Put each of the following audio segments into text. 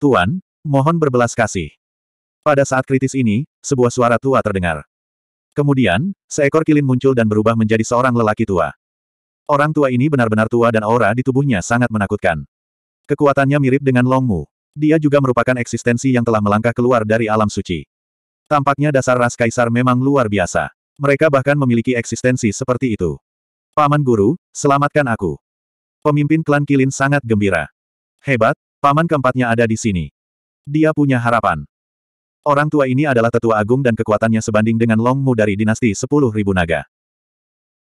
Tuan, mohon berbelas kasih. Pada saat kritis ini, sebuah suara tua terdengar. Kemudian, seekor kilin muncul dan berubah menjadi seorang lelaki tua. Orang tua ini benar-benar tua dan aura di tubuhnya sangat menakutkan. Kekuatannya mirip dengan Longmu. Dia juga merupakan eksistensi yang telah melangkah keluar dari alam suci. Tampaknya dasar ras kaisar memang luar biasa. Mereka bahkan memiliki eksistensi seperti itu. Paman Guru, selamatkan aku. Pemimpin klan Kilin sangat gembira. Hebat, Paman keempatnya ada di sini. Dia punya harapan. Orang tua ini adalah tetua agung dan kekuatannya sebanding dengan Long Mu dari dinasti sepuluh ribu naga.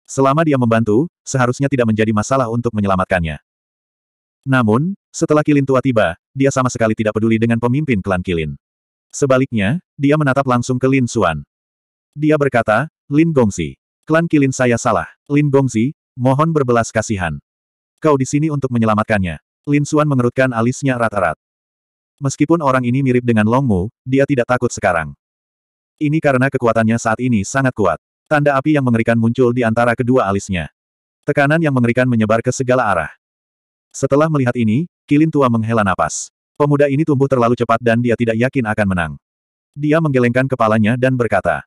Selama dia membantu, seharusnya tidak menjadi masalah untuk menyelamatkannya. Namun, setelah Kilin tua tiba, dia sama sekali tidak peduli dengan pemimpin klan Kilin. Sebaliknya, dia menatap langsung ke Lin Xuan. Dia berkata, Lin Gongzi, klan Kilin saya salah. Lin Gongzi, mohon berbelas kasihan. Kau di sini untuk menyelamatkannya. Lin Xuan mengerutkan alisnya rata-rat. Meskipun orang ini mirip dengan Long Mu, dia tidak takut sekarang. Ini karena kekuatannya saat ini sangat kuat. Tanda api yang mengerikan muncul di antara kedua alisnya. Tekanan yang mengerikan menyebar ke segala arah. Setelah melihat ini, Kilin tua menghela napas. Pemuda ini tumbuh terlalu cepat dan dia tidak yakin akan menang. Dia menggelengkan kepalanya dan berkata,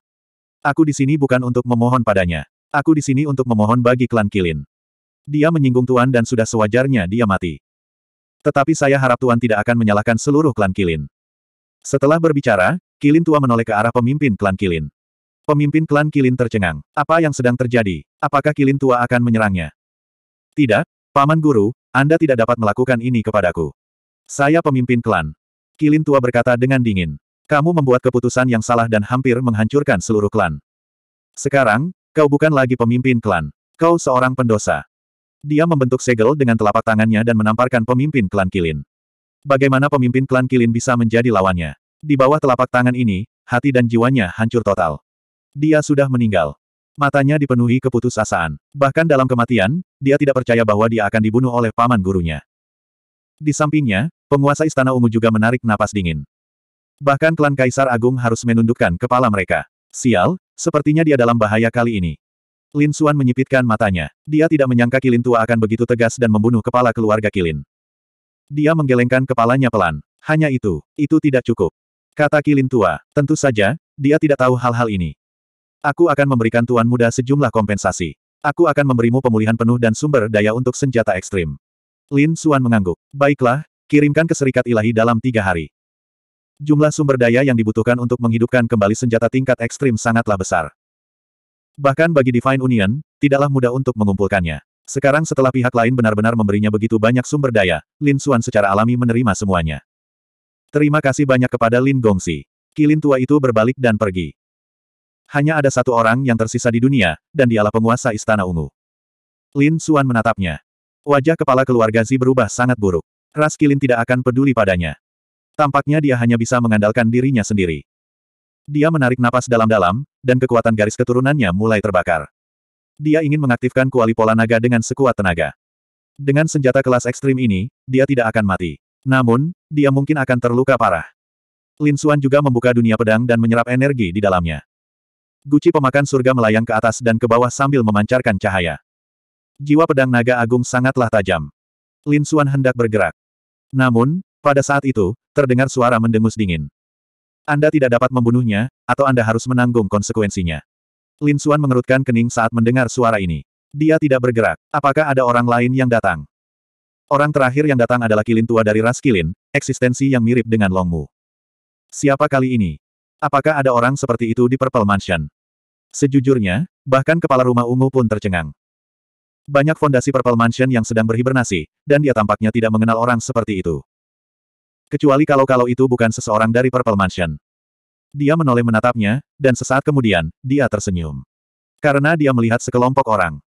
Aku di sini bukan untuk memohon padanya. Aku di sini untuk memohon bagi klan Kilin. Dia menyinggung Tuan dan sudah sewajarnya dia mati. Tetapi saya harap Tuan tidak akan menyalahkan seluruh klan Kilin. Setelah berbicara, Kilin tua menoleh ke arah pemimpin klan Kilin. Pemimpin klan Kilin tercengang. Apa yang sedang terjadi? Apakah Kilin tua akan menyerangnya? Tidak, Paman Guru, Anda tidak dapat melakukan ini kepadaku. Saya pemimpin klan. Kilin tua berkata dengan dingin. Kamu membuat keputusan yang salah dan hampir menghancurkan seluruh klan. Sekarang, kau bukan lagi pemimpin klan. Kau seorang pendosa. Dia membentuk segel dengan telapak tangannya dan menamparkan pemimpin klan Kilin. Bagaimana pemimpin klan Kilin bisa menjadi lawannya? Di bawah telapak tangan ini, hati dan jiwanya hancur total. Dia sudah meninggal. Matanya dipenuhi keputusasaan. Bahkan dalam kematian, dia tidak percaya bahwa dia akan dibunuh oleh paman gurunya. Di sampingnya, penguasa Istana Ungu juga menarik napas dingin. Bahkan klan Kaisar Agung harus menundukkan kepala mereka. Sial, sepertinya dia dalam bahaya kali ini. Lin Suan menyipitkan matanya. Dia tidak menyangka Kilin tua akan begitu tegas dan membunuh kepala keluarga Kilin. Dia menggelengkan kepalanya pelan. Hanya itu, itu tidak cukup. Kata Kilin tua, tentu saja, dia tidak tahu hal-hal ini. Aku akan memberikan tuan muda sejumlah kompensasi. Aku akan memberimu pemulihan penuh dan sumber daya untuk senjata ekstrim. Lin Suan mengangguk. Baiklah, kirimkan ke Serikat Ilahi dalam tiga hari. Jumlah sumber daya yang dibutuhkan untuk menghidupkan kembali senjata tingkat ekstrim sangatlah besar. Bahkan bagi Divine Union, tidaklah mudah untuk mengumpulkannya. Sekarang setelah pihak lain benar-benar memberinya begitu banyak sumber daya, Lin Xuan secara alami menerima semuanya. Terima kasih banyak kepada Lin Gongsi. Kilin tua itu berbalik dan pergi. Hanya ada satu orang yang tersisa di dunia, dan dialah penguasa Istana Ungu. Lin Xuan menatapnya. Wajah kepala keluarga Zi berubah sangat buruk. Ras Kilin tidak akan peduli padanya. Tampaknya dia hanya bisa mengandalkan dirinya sendiri. Dia menarik napas dalam-dalam, dan kekuatan garis keturunannya mulai terbakar. Dia ingin mengaktifkan kuali pola naga dengan sekuat tenaga. Dengan senjata kelas ekstrim ini, dia tidak akan mati. Namun, dia mungkin akan terluka parah. Lin Xuan juga membuka dunia pedang dan menyerap energi di dalamnya. Guci pemakan surga melayang ke atas dan ke bawah sambil memancarkan cahaya. Jiwa pedang naga agung sangatlah tajam. Lin Xuan hendak bergerak. Namun, pada saat itu, terdengar suara mendengus dingin. Anda tidak dapat membunuhnya, atau Anda harus menanggung konsekuensinya. Lin Suan mengerutkan kening saat mendengar suara ini. Dia tidak bergerak. Apakah ada orang lain yang datang? Orang terakhir yang datang adalah kilin tua dari ras kilin, eksistensi yang mirip dengan Longmu. Siapa kali ini? Apakah ada orang seperti itu di Purple Mansion? Sejujurnya, bahkan kepala rumah ungu pun tercengang. Banyak fondasi Purple Mansion yang sedang berhibernasi, dan dia tampaknya tidak mengenal orang seperti itu. Kecuali kalau-kalau itu bukan seseorang dari Purple Mansion. Dia menoleh menatapnya, dan sesaat kemudian, dia tersenyum. Karena dia melihat sekelompok orang.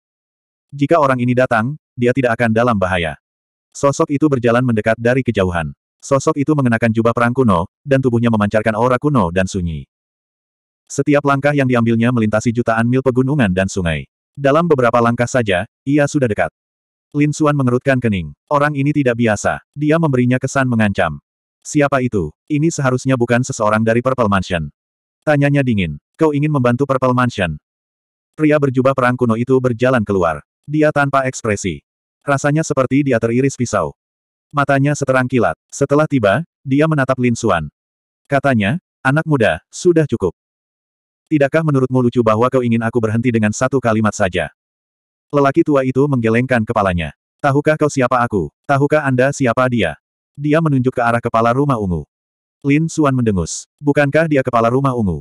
Jika orang ini datang, dia tidak akan dalam bahaya. Sosok itu berjalan mendekat dari kejauhan. Sosok itu mengenakan jubah perang kuno, dan tubuhnya memancarkan aura kuno dan sunyi. Setiap langkah yang diambilnya melintasi jutaan mil pegunungan dan sungai. Dalam beberapa langkah saja, ia sudah dekat. Lin Suan mengerutkan kening. Orang ini tidak biasa. Dia memberinya kesan mengancam. Siapa itu? Ini seharusnya bukan seseorang dari Purple Mansion. Tanyanya dingin. Kau ingin membantu Purple Mansion? Pria berjubah perang kuno itu berjalan keluar. Dia tanpa ekspresi. Rasanya seperti dia teriris pisau. Matanya seterang kilat. Setelah tiba, dia menatap Lin Suan. Katanya, anak muda, sudah cukup. Tidakkah menurutmu lucu bahwa kau ingin aku berhenti dengan satu kalimat saja? Lelaki tua itu menggelengkan kepalanya. Tahukah kau siapa aku? Tahukah Anda siapa dia? Dia menunjuk ke arah kepala rumah ungu. Lin Suan mendengus. Bukankah dia kepala rumah ungu?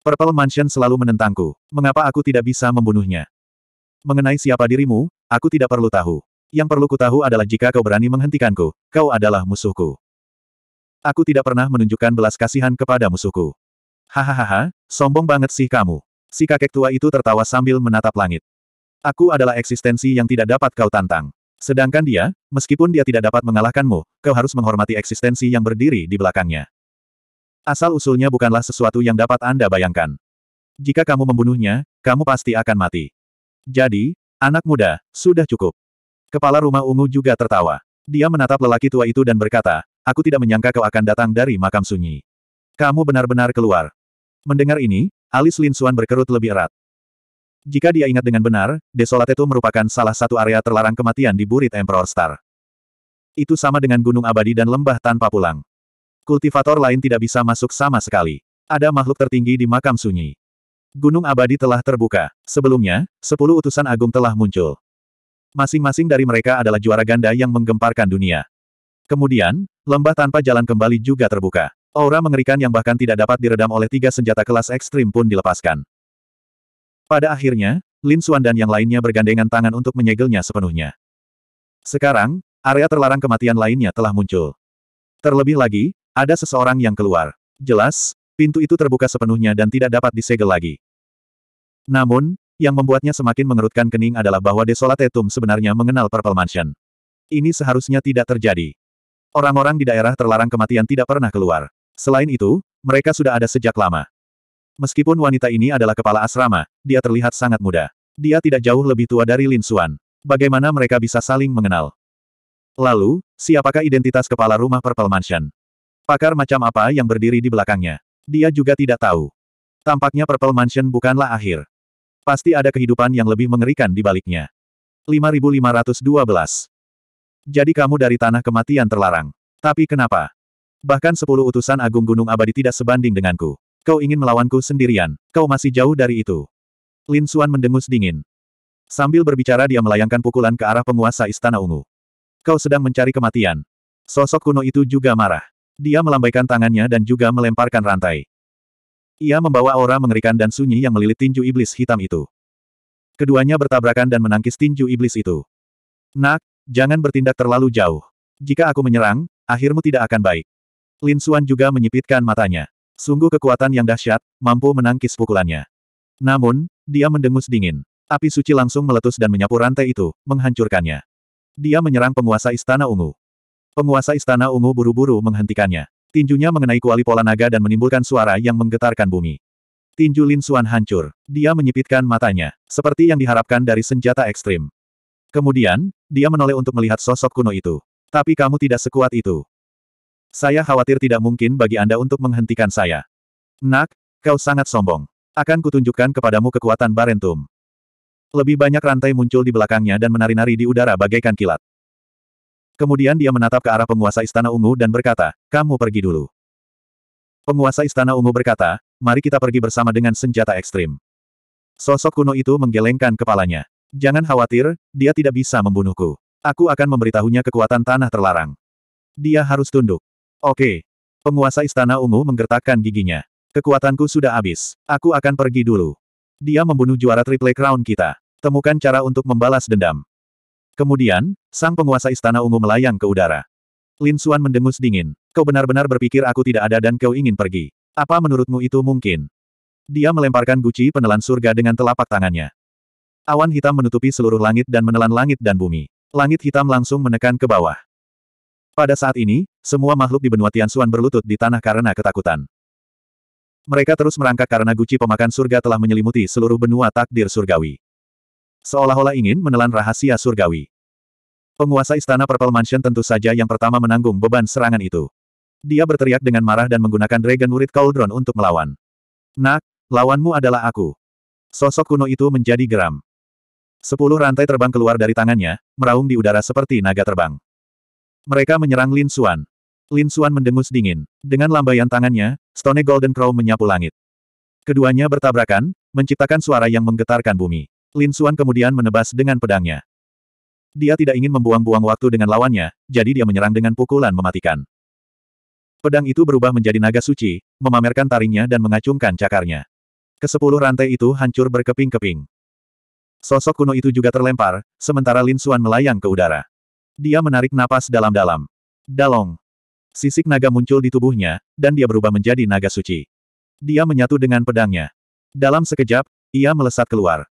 Purple Mansion selalu menentangku. Mengapa aku tidak bisa membunuhnya? Mengenai siapa dirimu, aku tidak perlu tahu. Yang perlu ku tahu adalah jika kau berani menghentikanku, kau adalah musuhku. Aku tidak pernah menunjukkan belas kasihan kepada musuhku. Hahaha, sombong banget sih kamu. Si kakek tua itu tertawa sambil menatap langit. Aku adalah eksistensi yang tidak dapat kau tantang. Sedangkan dia, meskipun dia tidak dapat mengalahkanmu, kau harus menghormati eksistensi yang berdiri di belakangnya. Asal-usulnya bukanlah sesuatu yang dapat Anda bayangkan. Jika kamu membunuhnya, kamu pasti akan mati. Jadi, anak muda, sudah cukup. Kepala rumah ungu juga tertawa. Dia menatap lelaki tua itu dan berkata, aku tidak menyangka kau akan datang dari makam sunyi. Kamu benar-benar keluar. Mendengar ini, alis Lin suan berkerut lebih erat. Jika dia ingat dengan benar, Desolate itu merupakan salah satu area terlarang kematian di Burit Emperor Star. Itu sama dengan gunung abadi dan lembah tanpa pulang. Kultivator lain tidak bisa masuk sama sekali. Ada makhluk tertinggi di makam sunyi. Gunung abadi telah terbuka. Sebelumnya, sepuluh utusan agung telah muncul. Masing-masing dari mereka adalah juara ganda yang menggemparkan dunia. Kemudian, lembah tanpa jalan kembali juga terbuka. Aura mengerikan yang bahkan tidak dapat diredam oleh tiga senjata kelas ekstrim pun dilepaskan. Pada akhirnya, Lin Suan dan yang lainnya bergandengan tangan untuk menyegelnya sepenuhnya. Sekarang, area terlarang kematian lainnya telah muncul. Terlebih lagi, ada seseorang yang keluar. Jelas, pintu itu terbuka sepenuhnya dan tidak dapat disegel lagi. Namun, yang membuatnya semakin mengerutkan kening adalah bahwa Desolatetum sebenarnya mengenal Purple Mansion. Ini seharusnya tidak terjadi. Orang-orang di daerah terlarang kematian tidak pernah keluar. Selain itu, mereka sudah ada sejak lama. Meskipun wanita ini adalah kepala asrama, dia terlihat sangat muda. Dia tidak jauh lebih tua dari Lin Suan. Bagaimana mereka bisa saling mengenal? Lalu, siapakah identitas kepala rumah Purple Mansion? Pakar macam apa yang berdiri di belakangnya? Dia juga tidak tahu. Tampaknya Purple Mansion bukanlah akhir. Pasti ada kehidupan yang lebih mengerikan di baliknya. 5512 Jadi kamu dari tanah kematian terlarang. Tapi kenapa? Bahkan sepuluh utusan Agung Gunung Abadi tidak sebanding denganku. Kau ingin melawanku sendirian. Kau masih jauh dari itu. Lin Xuan mendengus dingin. Sambil berbicara dia melayangkan pukulan ke arah penguasa Istana Ungu. Kau sedang mencari kematian. Sosok kuno itu juga marah. Dia melambaikan tangannya dan juga melemparkan rantai. Ia membawa aura mengerikan dan sunyi yang melilit tinju iblis hitam itu. Keduanya bertabrakan dan menangkis tinju iblis itu. Nak, jangan bertindak terlalu jauh. Jika aku menyerang, akhirmu tidak akan baik. Lin Xuan juga menyipitkan matanya. Sungguh kekuatan yang dahsyat, mampu menangkis pukulannya. Namun, dia mendengus dingin. Api suci langsung meletus dan menyapu rantai itu, menghancurkannya. Dia menyerang penguasa Istana Ungu. Penguasa Istana Ungu buru-buru menghentikannya. Tinjunya mengenai kuali pola naga dan menimbulkan suara yang menggetarkan bumi. Tinju Lin Suan hancur. Dia menyipitkan matanya, seperti yang diharapkan dari senjata ekstrim. Kemudian, dia menoleh untuk melihat sosok kuno itu. Tapi kamu tidak sekuat itu. Saya khawatir tidak mungkin bagi Anda untuk menghentikan saya. Nak, kau sangat sombong. Akan kutunjukkan kepadamu kekuatan Barentum. Lebih banyak rantai muncul di belakangnya dan menari-nari di udara bagaikan kilat. Kemudian dia menatap ke arah penguasa Istana Ungu dan berkata, kamu pergi dulu. Penguasa Istana Ungu berkata, mari kita pergi bersama dengan senjata ekstrim. Sosok kuno itu menggelengkan kepalanya. Jangan khawatir, dia tidak bisa membunuhku. Aku akan memberitahunya kekuatan tanah terlarang. Dia harus tunduk. Oke. Penguasa Istana Ungu menggertakkan giginya. Kekuatanku sudah habis. Aku akan pergi dulu. Dia membunuh juara Triple Crown kita. Temukan cara untuk membalas dendam. Kemudian, sang penguasa Istana Ungu melayang ke udara. Lin Xuan mendengus dingin. Kau benar-benar berpikir aku tidak ada dan kau ingin pergi. Apa menurutmu itu mungkin? Dia melemparkan guci penelan surga dengan telapak tangannya. Awan hitam menutupi seluruh langit dan menelan langit dan bumi. Langit hitam langsung menekan ke bawah. Pada saat ini, semua makhluk di benua Tianxuan berlutut di tanah karena ketakutan. Mereka terus merangkak karena guci pemakan surga telah menyelimuti seluruh benua takdir surgawi. Seolah-olah ingin menelan rahasia surgawi. Penguasa istana Purple Mansion tentu saja yang pertama menanggung beban serangan itu. Dia berteriak dengan marah dan menggunakan Dragon Murid Cauldron untuk melawan. Nak, lawanmu adalah aku. Sosok kuno itu menjadi geram. Sepuluh rantai terbang keluar dari tangannya, meraung di udara seperti naga terbang. Mereka menyerang Lin Xuan. Lin Xuan mendengus dingin. Dengan lambaian tangannya, Stone Golden Crow menyapu langit. Keduanya bertabrakan, menciptakan suara yang menggetarkan bumi. Lin Xuan kemudian menebas dengan pedangnya. Dia tidak ingin membuang-buang waktu dengan lawannya, jadi dia menyerang dengan pukulan mematikan. Pedang itu berubah menjadi naga suci, memamerkan taringnya dan mengacungkan cakarnya. Kesepuluh rantai itu hancur berkeping-keping. Sosok kuno itu juga terlempar, sementara Lin Xuan melayang ke udara. Dia menarik napas dalam-dalam. Dalong. Sisik naga muncul di tubuhnya, dan dia berubah menjadi naga suci. Dia menyatu dengan pedangnya. Dalam sekejap, ia melesat keluar.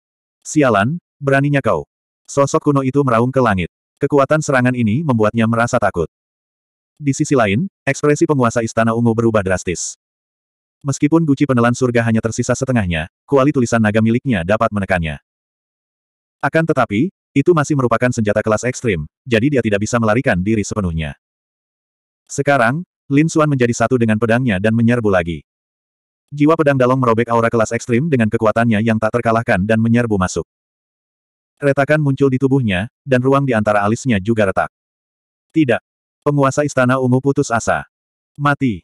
Sialan, beraninya kau. Sosok kuno itu meraung ke langit. Kekuatan serangan ini membuatnya merasa takut. Di sisi lain, ekspresi penguasa Istana Ungu berubah drastis. Meskipun guci penelan surga hanya tersisa setengahnya, kuali tulisan naga miliknya dapat menekannya. Akan tetapi, itu masih merupakan senjata kelas ekstrim, jadi dia tidak bisa melarikan diri sepenuhnya. Sekarang, Lin Xuan menjadi satu dengan pedangnya dan menyerbu lagi. Jiwa pedang Dalong merobek aura kelas ekstrim dengan kekuatannya yang tak terkalahkan dan menyerbu masuk. Retakan muncul di tubuhnya, dan ruang di antara alisnya juga retak. Tidak. Penguasa Istana Ungu putus asa. Mati.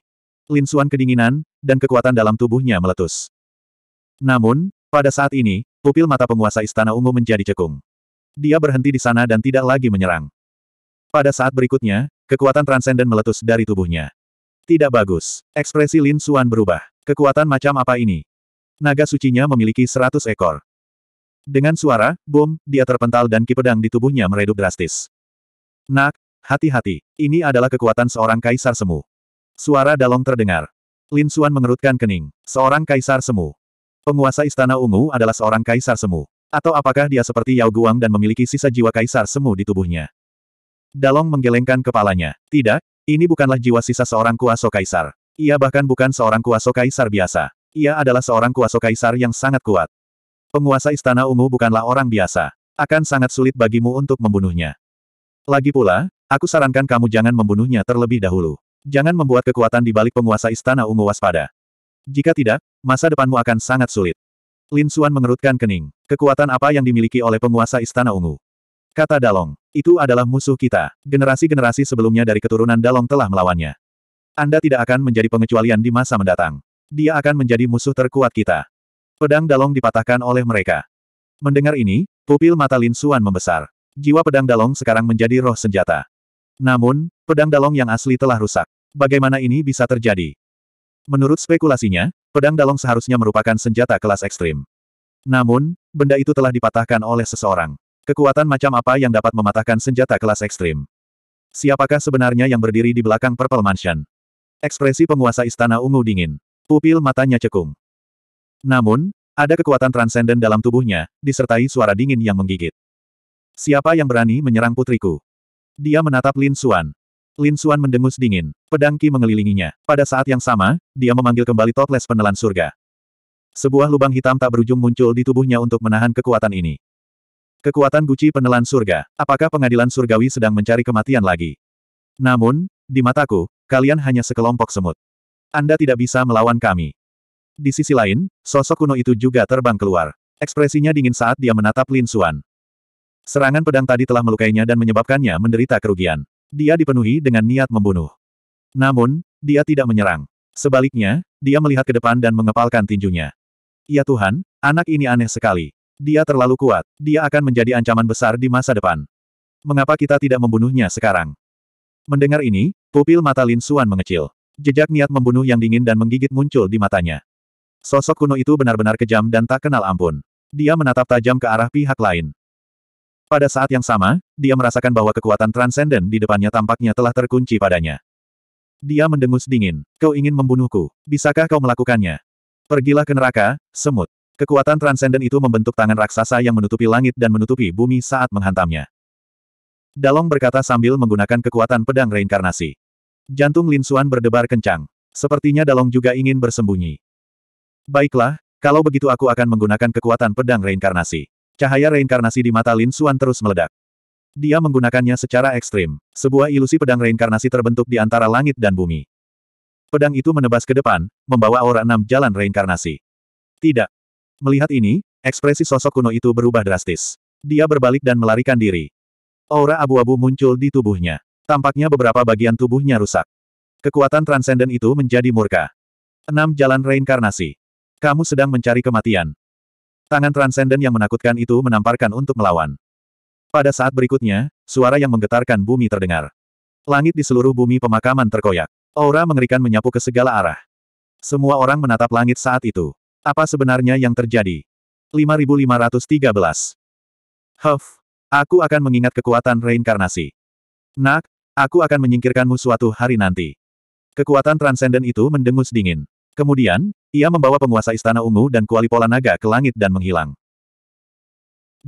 Lin Xuan kedinginan, dan kekuatan dalam tubuhnya meletus. Namun, pada saat ini, pupil mata penguasa Istana Ungu menjadi cekung dia berhenti di sana dan tidak lagi menyerang. Pada saat berikutnya, kekuatan transenden meletus dari tubuhnya. Tidak bagus. Ekspresi Lin Suan berubah. Kekuatan macam apa ini? Naga sucinya memiliki seratus ekor. Dengan suara, boom, dia terpental dan kipedang di tubuhnya meredup drastis. Nak, hati-hati. Ini adalah kekuatan seorang kaisar semu. Suara dalong terdengar. Lin Suan mengerutkan kening. Seorang kaisar semu. Penguasa istana ungu adalah seorang kaisar semu. Atau apakah dia seperti Yao Guang dan memiliki sisa jiwa kaisar semu di tubuhnya? Dalong menggelengkan kepalanya. Tidak, ini bukanlah jiwa sisa seorang kuaso kaisar. Ia bahkan bukan seorang kuaso kaisar biasa. Ia adalah seorang kuaso kaisar yang sangat kuat. Penguasa Istana Ungu bukanlah orang biasa. Akan sangat sulit bagimu untuk membunuhnya. Lagi pula, aku sarankan kamu jangan membunuhnya terlebih dahulu. Jangan membuat kekuatan di balik penguasa Istana Ungu waspada. Jika tidak, masa depanmu akan sangat sulit. Lin Suan mengerutkan kening. Kekuatan apa yang dimiliki oleh penguasa Istana Ungu? Kata Dalong. Itu adalah musuh kita. Generasi-generasi sebelumnya dari keturunan Dalong telah melawannya. Anda tidak akan menjadi pengecualian di masa mendatang. Dia akan menjadi musuh terkuat kita. Pedang Dalong dipatahkan oleh mereka. Mendengar ini, pupil mata Lin Suan membesar. Jiwa pedang Dalong sekarang menjadi roh senjata. Namun, pedang Dalong yang asli telah rusak. Bagaimana ini bisa terjadi? Menurut spekulasinya, pedang dalong seharusnya merupakan senjata kelas ekstrim. Namun, benda itu telah dipatahkan oleh seseorang. Kekuatan macam apa yang dapat mematahkan senjata kelas ekstrim? Siapakah sebenarnya yang berdiri di belakang Purple Mansion? Ekspresi penguasa istana ungu dingin. Pupil matanya cekung. Namun, ada kekuatan transenden dalam tubuhnya, disertai suara dingin yang menggigit. Siapa yang berani menyerang putriku? Dia menatap Lin Suan. Lin Suan mendengus dingin. Pedang Ki mengelilinginya. Pada saat yang sama, dia memanggil kembali toples penelan surga. Sebuah lubang hitam tak berujung muncul di tubuhnya untuk menahan kekuatan ini. Kekuatan guci penelan surga. Apakah pengadilan surgawi sedang mencari kematian lagi? Namun, di mataku, kalian hanya sekelompok semut. Anda tidak bisa melawan kami. Di sisi lain, sosok kuno itu juga terbang keluar. Ekspresinya dingin saat dia menatap Lin Suan. Serangan pedang tadi telah melukainya dan menyebabkannya menderita kerugian dia dipenuhi dengan niat membunuh. Namun, dia tidak menyerang. Sebaliknya, dia melihat ke depan dan mengepalkan tinjunya. Ya Tuhan, anak ini aneh sekali. Dia terlalu kuat, dia akan menjadi ancaman besar di masa depan. Mengapa kita tidak membunuhnya sekarang? Mendengar ini, pupil mata Lin Suan mengecil. Jejak niat membunuh yang dingin dan menggigit muncul di matanya. Sosok kuno itu benar-benar kejam dan tak kenal ampun. Dia menatap tajam ke arah pihak lain. Pada saat yang sama, dia merasakan bahwa kekuatan transenden di depannya tampaknya telah terkunci padanya. Dia mendengus dingin. Kau ingin membunuhku. Bisakah kau melakukannya? Pergilah ke neraka, semut. Kekuatan transenden itu membentuk tangan raksasa yang menutupi langit dan menutupi bumi saat menghantamnya. Dalong berkata sambil menggunakan kekuatan pedang reinkarnasi. Jantung Lin Suan berdebar kencang. Sepertinya Dalong juga ingin bersembunyi. Baiklah, kalau begitu aku akan menggunakan kekuatan pedang reinkarnasi. Cahaya reinkarnasi di mata Lin Xuan terus meledak. Dia menggunakannya secara ekstrim. Sebuah ilusi pedang reinkarnasi terbentuk di antara langit dan bumi. Pedang itu menebas ke depan, membawa aura enam jalan reinkarnasi. Tidak. Melihat ini, ekspresi sosok kuno itu berubah drastis. Dia berbalik dan melarikan diri. Aura abu-abu muncul di tubuhnya. Tampaknya beberapa bagian tubuhnya rusak. Kekuatan transenden itu menjadi murka. Enam jalan reinkarnasi. Kamu sedang mencari kematian. Tangan transenden yang menakutkan itu menamparkan untuk melawan. Pada saat berikutnya, suara yang menggetarkan bumi terdengar. Langit di seluruh bumi pemakaman terkoyak. Aura mengerikan menyapu ke segala arah. Semua orang menatap langit saat itu. Apa sebenarnya yang terjadi? 5513. Huff, aku akan mengingat kekuatan reinkarnasi. Nak, aku akan menyingkirkanmu suatu hari nanti. Kekuatan transenden itu mendengus dingin. Kemudian, ia membawa penguasa Istana Ungu dan kuali pola Naga ke langit dan menghilang.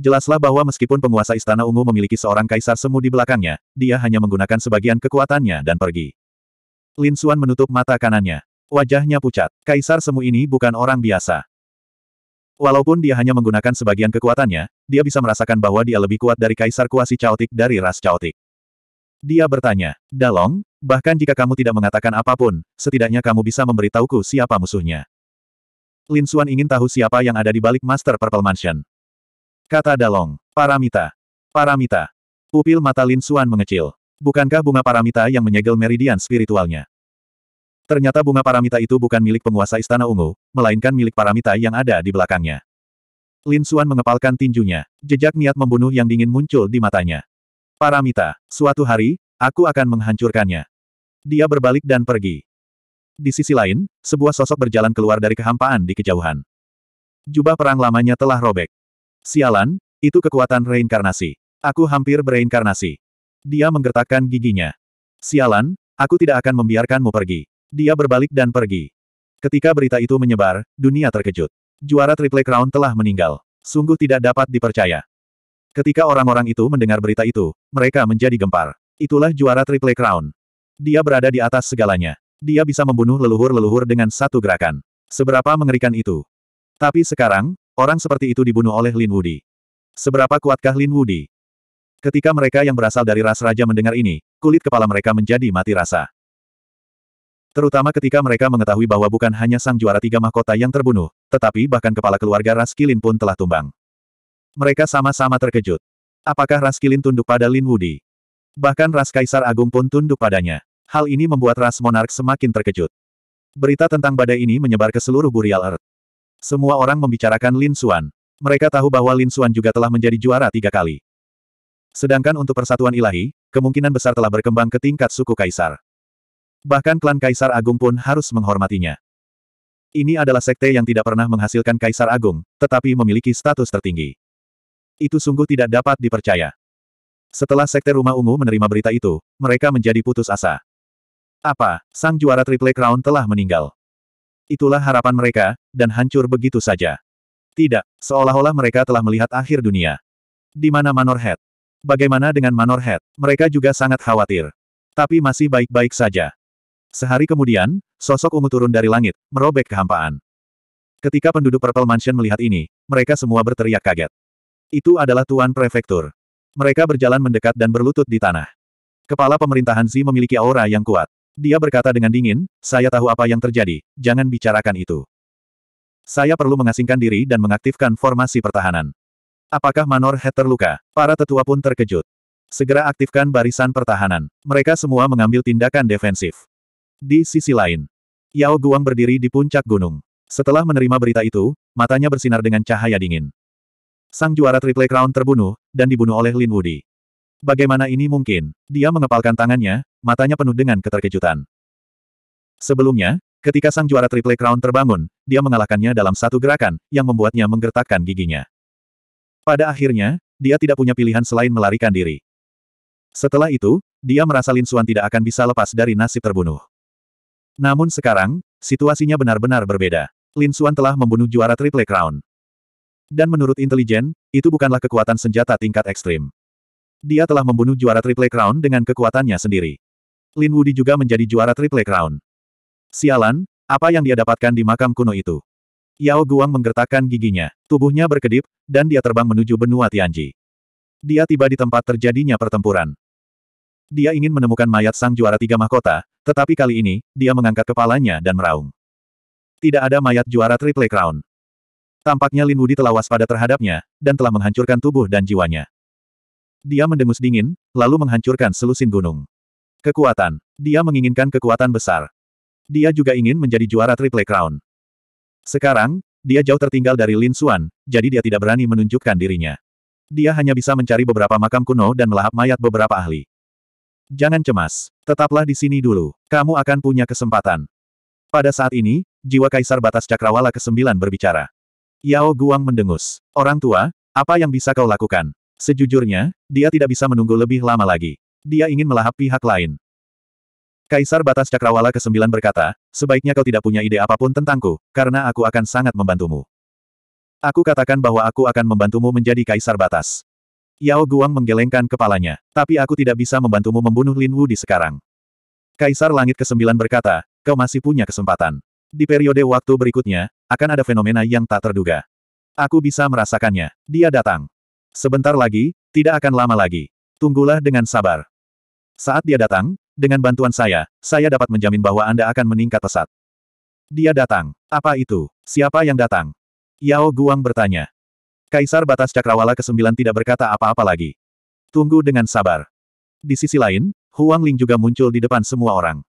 Jelaslah bahwa meskipun penguasa Istana Ungu memiliki seorang kaisar semu di belakangnya, dia hanya menggunakan sebagian kekuatannya dan pergi. Lin Xuan menutup mata kanannya. Wajahnya pucat. Kaisar semu ini bukan orang biasa. Walaupun dia hanya menggunakan sebagian kekuatannya, dia bisa merasakan bahwa dia lebih kuat dari kaisar kuasi caotik dari ras caotik. Dia bertanya, Dalong, bahkan jika kamu tidak mengatakan apapun, setidaknya kamu bisa memberitahuku siapa musuhnya. Lin Xuan ingin tahu siapa yang ada di balik Master Purple Mansion. Kata Dalong, Paramita. Paramita. Pupil mata Lin Xuan mengecil. Bukankah bunga Paramita yang menyegel meridian spiritualnya? Ternyata bunga Paramita itu bukan milik penguasa Istana Ungu, melainkan milik Paramita yang ada di belakangnya. Lin Xuan mengepalkan tinjunya. Jejak niat membunuh yang dingin muncul di matanya. Paramita, suatu hari, aku akan menghancurkannya. Dia berbalik dan pergi. Di sisi lain, sebuah sosok berjalan keluar dari kehampaan di kejauhan. Jubah perang lamanya telah robek. Sialan, itu kekuatan reinkarnasi. Aku hampir bereinkarnasi. Dia menggertakkan giginya. Sialan, aku tidak akan membiarkanmu pergi. Dia berbalik dan pergi. Ketika berita itu menyebar, dunia terkejut. Juara Triple Crown telah meninggal. Sungguh tidak dapat dipercaya. Ketika orang-orang itu mendengar berita itu, mereka menjadi gempar. Itulah juara Triple Crown. Dia berada di atas segalanya. Dia bisa membunuh leluhur-leluhur dengan satu gerakan. Seberapa mengerikan itu. Tapi sekarang, orang seperti itu dibunuh oleh Lin Wudi. Seberapa kuatkah Lin Wudi? Ketika mereka yang berasal dari ras raja mendengar ini, kulit kepala mereka menjadi mati rasa. Terutama ketika mereka mengetahui bahwa bukan hanya sang juara tiga mahkota yang terbunuh, tetapi bahkan kepala keluarga ras Kilin pun telah tumbang. Mereka sama-sama terkejut. Apakah Ras Kilin tunduk pada Lin Wudi? Bahkan Ras Kaisar Agung pun tunduk padanya. Hal ini membuat Ras Monark semakin terkejut. Berita tentang badai ini menyebar ke seluruh Burial Earth. Semua orang membicarakan Lin Xuan. Mereka tahu bahwa Lin Xuan juga telah menjadi juara tiga kali. Sedangkan untuk persatuan ilahi, kemungkinan besar telah berkembang ke tingkat suku Kaisar. Bahkan klan Kaisar Agung pun harus menghormatinya. Ini adalah sekte yang tidak pernah menghasilkan Kaisar Agung, tetapi memiliki status tertinggi. Itu sungguh tidak dapat dipercaya. Setelah Sekte Rumah Ungu menerima berita itu, mereka menjadi putus asa. Apa, sang juara Triple Crown telah meninggal? Itulah harapan mereka, dan hancur begitu saja. Tidak, seolah-olah mereka telah melihat akhir dunia. Di mana Manor Head? Bagaimana dengan Manor Head? Mereka juga sangat khawatir. Tapi masih baik-baik saja. Sehari kemudian, sosok ungu turun dari langit, merobek kehampaan. Ketika penduduk Purple Mansion melihat ini, mereka semua berteriak kaget. Itu adalah Tuan Prefektur. Mereka berjalan mendekat dan berlutut di tanah. Kepala pemerintahan Zi memiliki aura yang kuat. Dia berkata dengan dingin, saya tahu apa yang terjadi, jangan bicarakan itu. Saya perlu mengasingkan diri dan mengaktifkan formasi pertahanan. Apakah Manor Head terluka? Para tetua pun terkejut. Segera aktifkan barisan pertahanan. Mereka semua mengambil tindakan defensif. Di sisi lain, Yao Guang berdiri di puncak gunung. Setelah menerima berita itu, matanya bersinar dengan cahaya dingin. Sang juara Triple Crown terbunuh, dan dibunuh oleh Lin Wudi. Bagaimana ini mungkin? Dia mengepalkan tangannya, matanya penuh dengan keterkejutan. Sebelumnya, ketika sang juara Triple Crown terbangun, dia mengalahkannya dalam satu gerakan, yang membuatnya menggertakkan giginya. Pada akhirnya, dia tidak punya pilihan selain melarikan diri. Setelah itu, dia merasa Lin Xuan tidak akan bisa lepas dari nasib terbunuh. Namun sekarang, situasinya benar-benar berbeda. Lin Xuan telah membunuh juara Triple Crown. Dan menurut intelijen, itu bukanlah kekuatan senjata tingkat ekstrim. Dia telah membunuh juara Triple Crown dengan kekuatannya sendiri. Lin Wudi juga menjadi juara Triple Crown. Sialan, apa yang dia dapatkan di makam kuno itu? Yao Guang menggertakkan giginya, tubuhnya berkedip, dan dia terbang menuju benua Tianji. Dia tiba di tempat terjadinya pertempuran. Dia ingin menemukan mayat sang juara tiga mahkota, tetapi kali ini, dia mengangkat kepalanya dan meraung. Tidak ada mayat juara Triple Crown. Tampaknya Lin Wudi telah waspada terhadapnya, dan telah menghancurkan tubuh dan jiwanya. Dia mendengus dingin, lalu menghancurkan selusin gunung. Kekuatan. Dia menginginkan kekuatan besar. Dia juga ingin menjadi juara Triple Crown. Sekarang, dia jauh tertinggal dari Lin Xuan, jadi dia tidak berani menunjukkan dirinya. Dia hanya bisa mencari beberapa makam kuno dan melahap mayat beberapa ahli. Jangan cemas, tetaplah di sini dulu, kamu akan punya kesempatan. Pada saat ini, jiwa Kaisar Batas Cakrawala ke-9 berbicara. Yao Guang mendengus. Orang tua, apa yang bisa kau lakukan? Sejujurnya, dia tidak bisa menunggu lebih lama lagi. Dia ingin melahap pihak lain. Kaisar Batas Cakrawala ke-9 berkata, sebaiknya kau tidak punya ide apapun tentangku, karena aku akan sangat membantumu. Aku katakan bahwa aku akan membantumu menjadi Kaisar Batas. Yao Guang menggelengkan kepalanya, tapi aku tidak bisa membantumu membunuh Lin Wu di sekarang. Kaisar Langit ke-9 berkata, kau masih punya kesempatan. Di periode waktu berikutnya, akan ada fenomena yang tak terduga. Aku bisa merasakannya. Dia datang. Sebentar lagi, tidak akan lama lagi. Tunggulah dengan sabar. Saat dia datang, dengan bantuan saya, saya dapat menjamin bahwa Anda akan meningkat pesat. Dia datang. Apa itu? Siapa yang datang? Yao Guang bertanya. Kaisar Batas Cakrawala ke-9 tidak berkata apa-apa lagi. Tunggu dengan sabar. Di sisi lain, Huang Ling juga muncul di depan semua orang.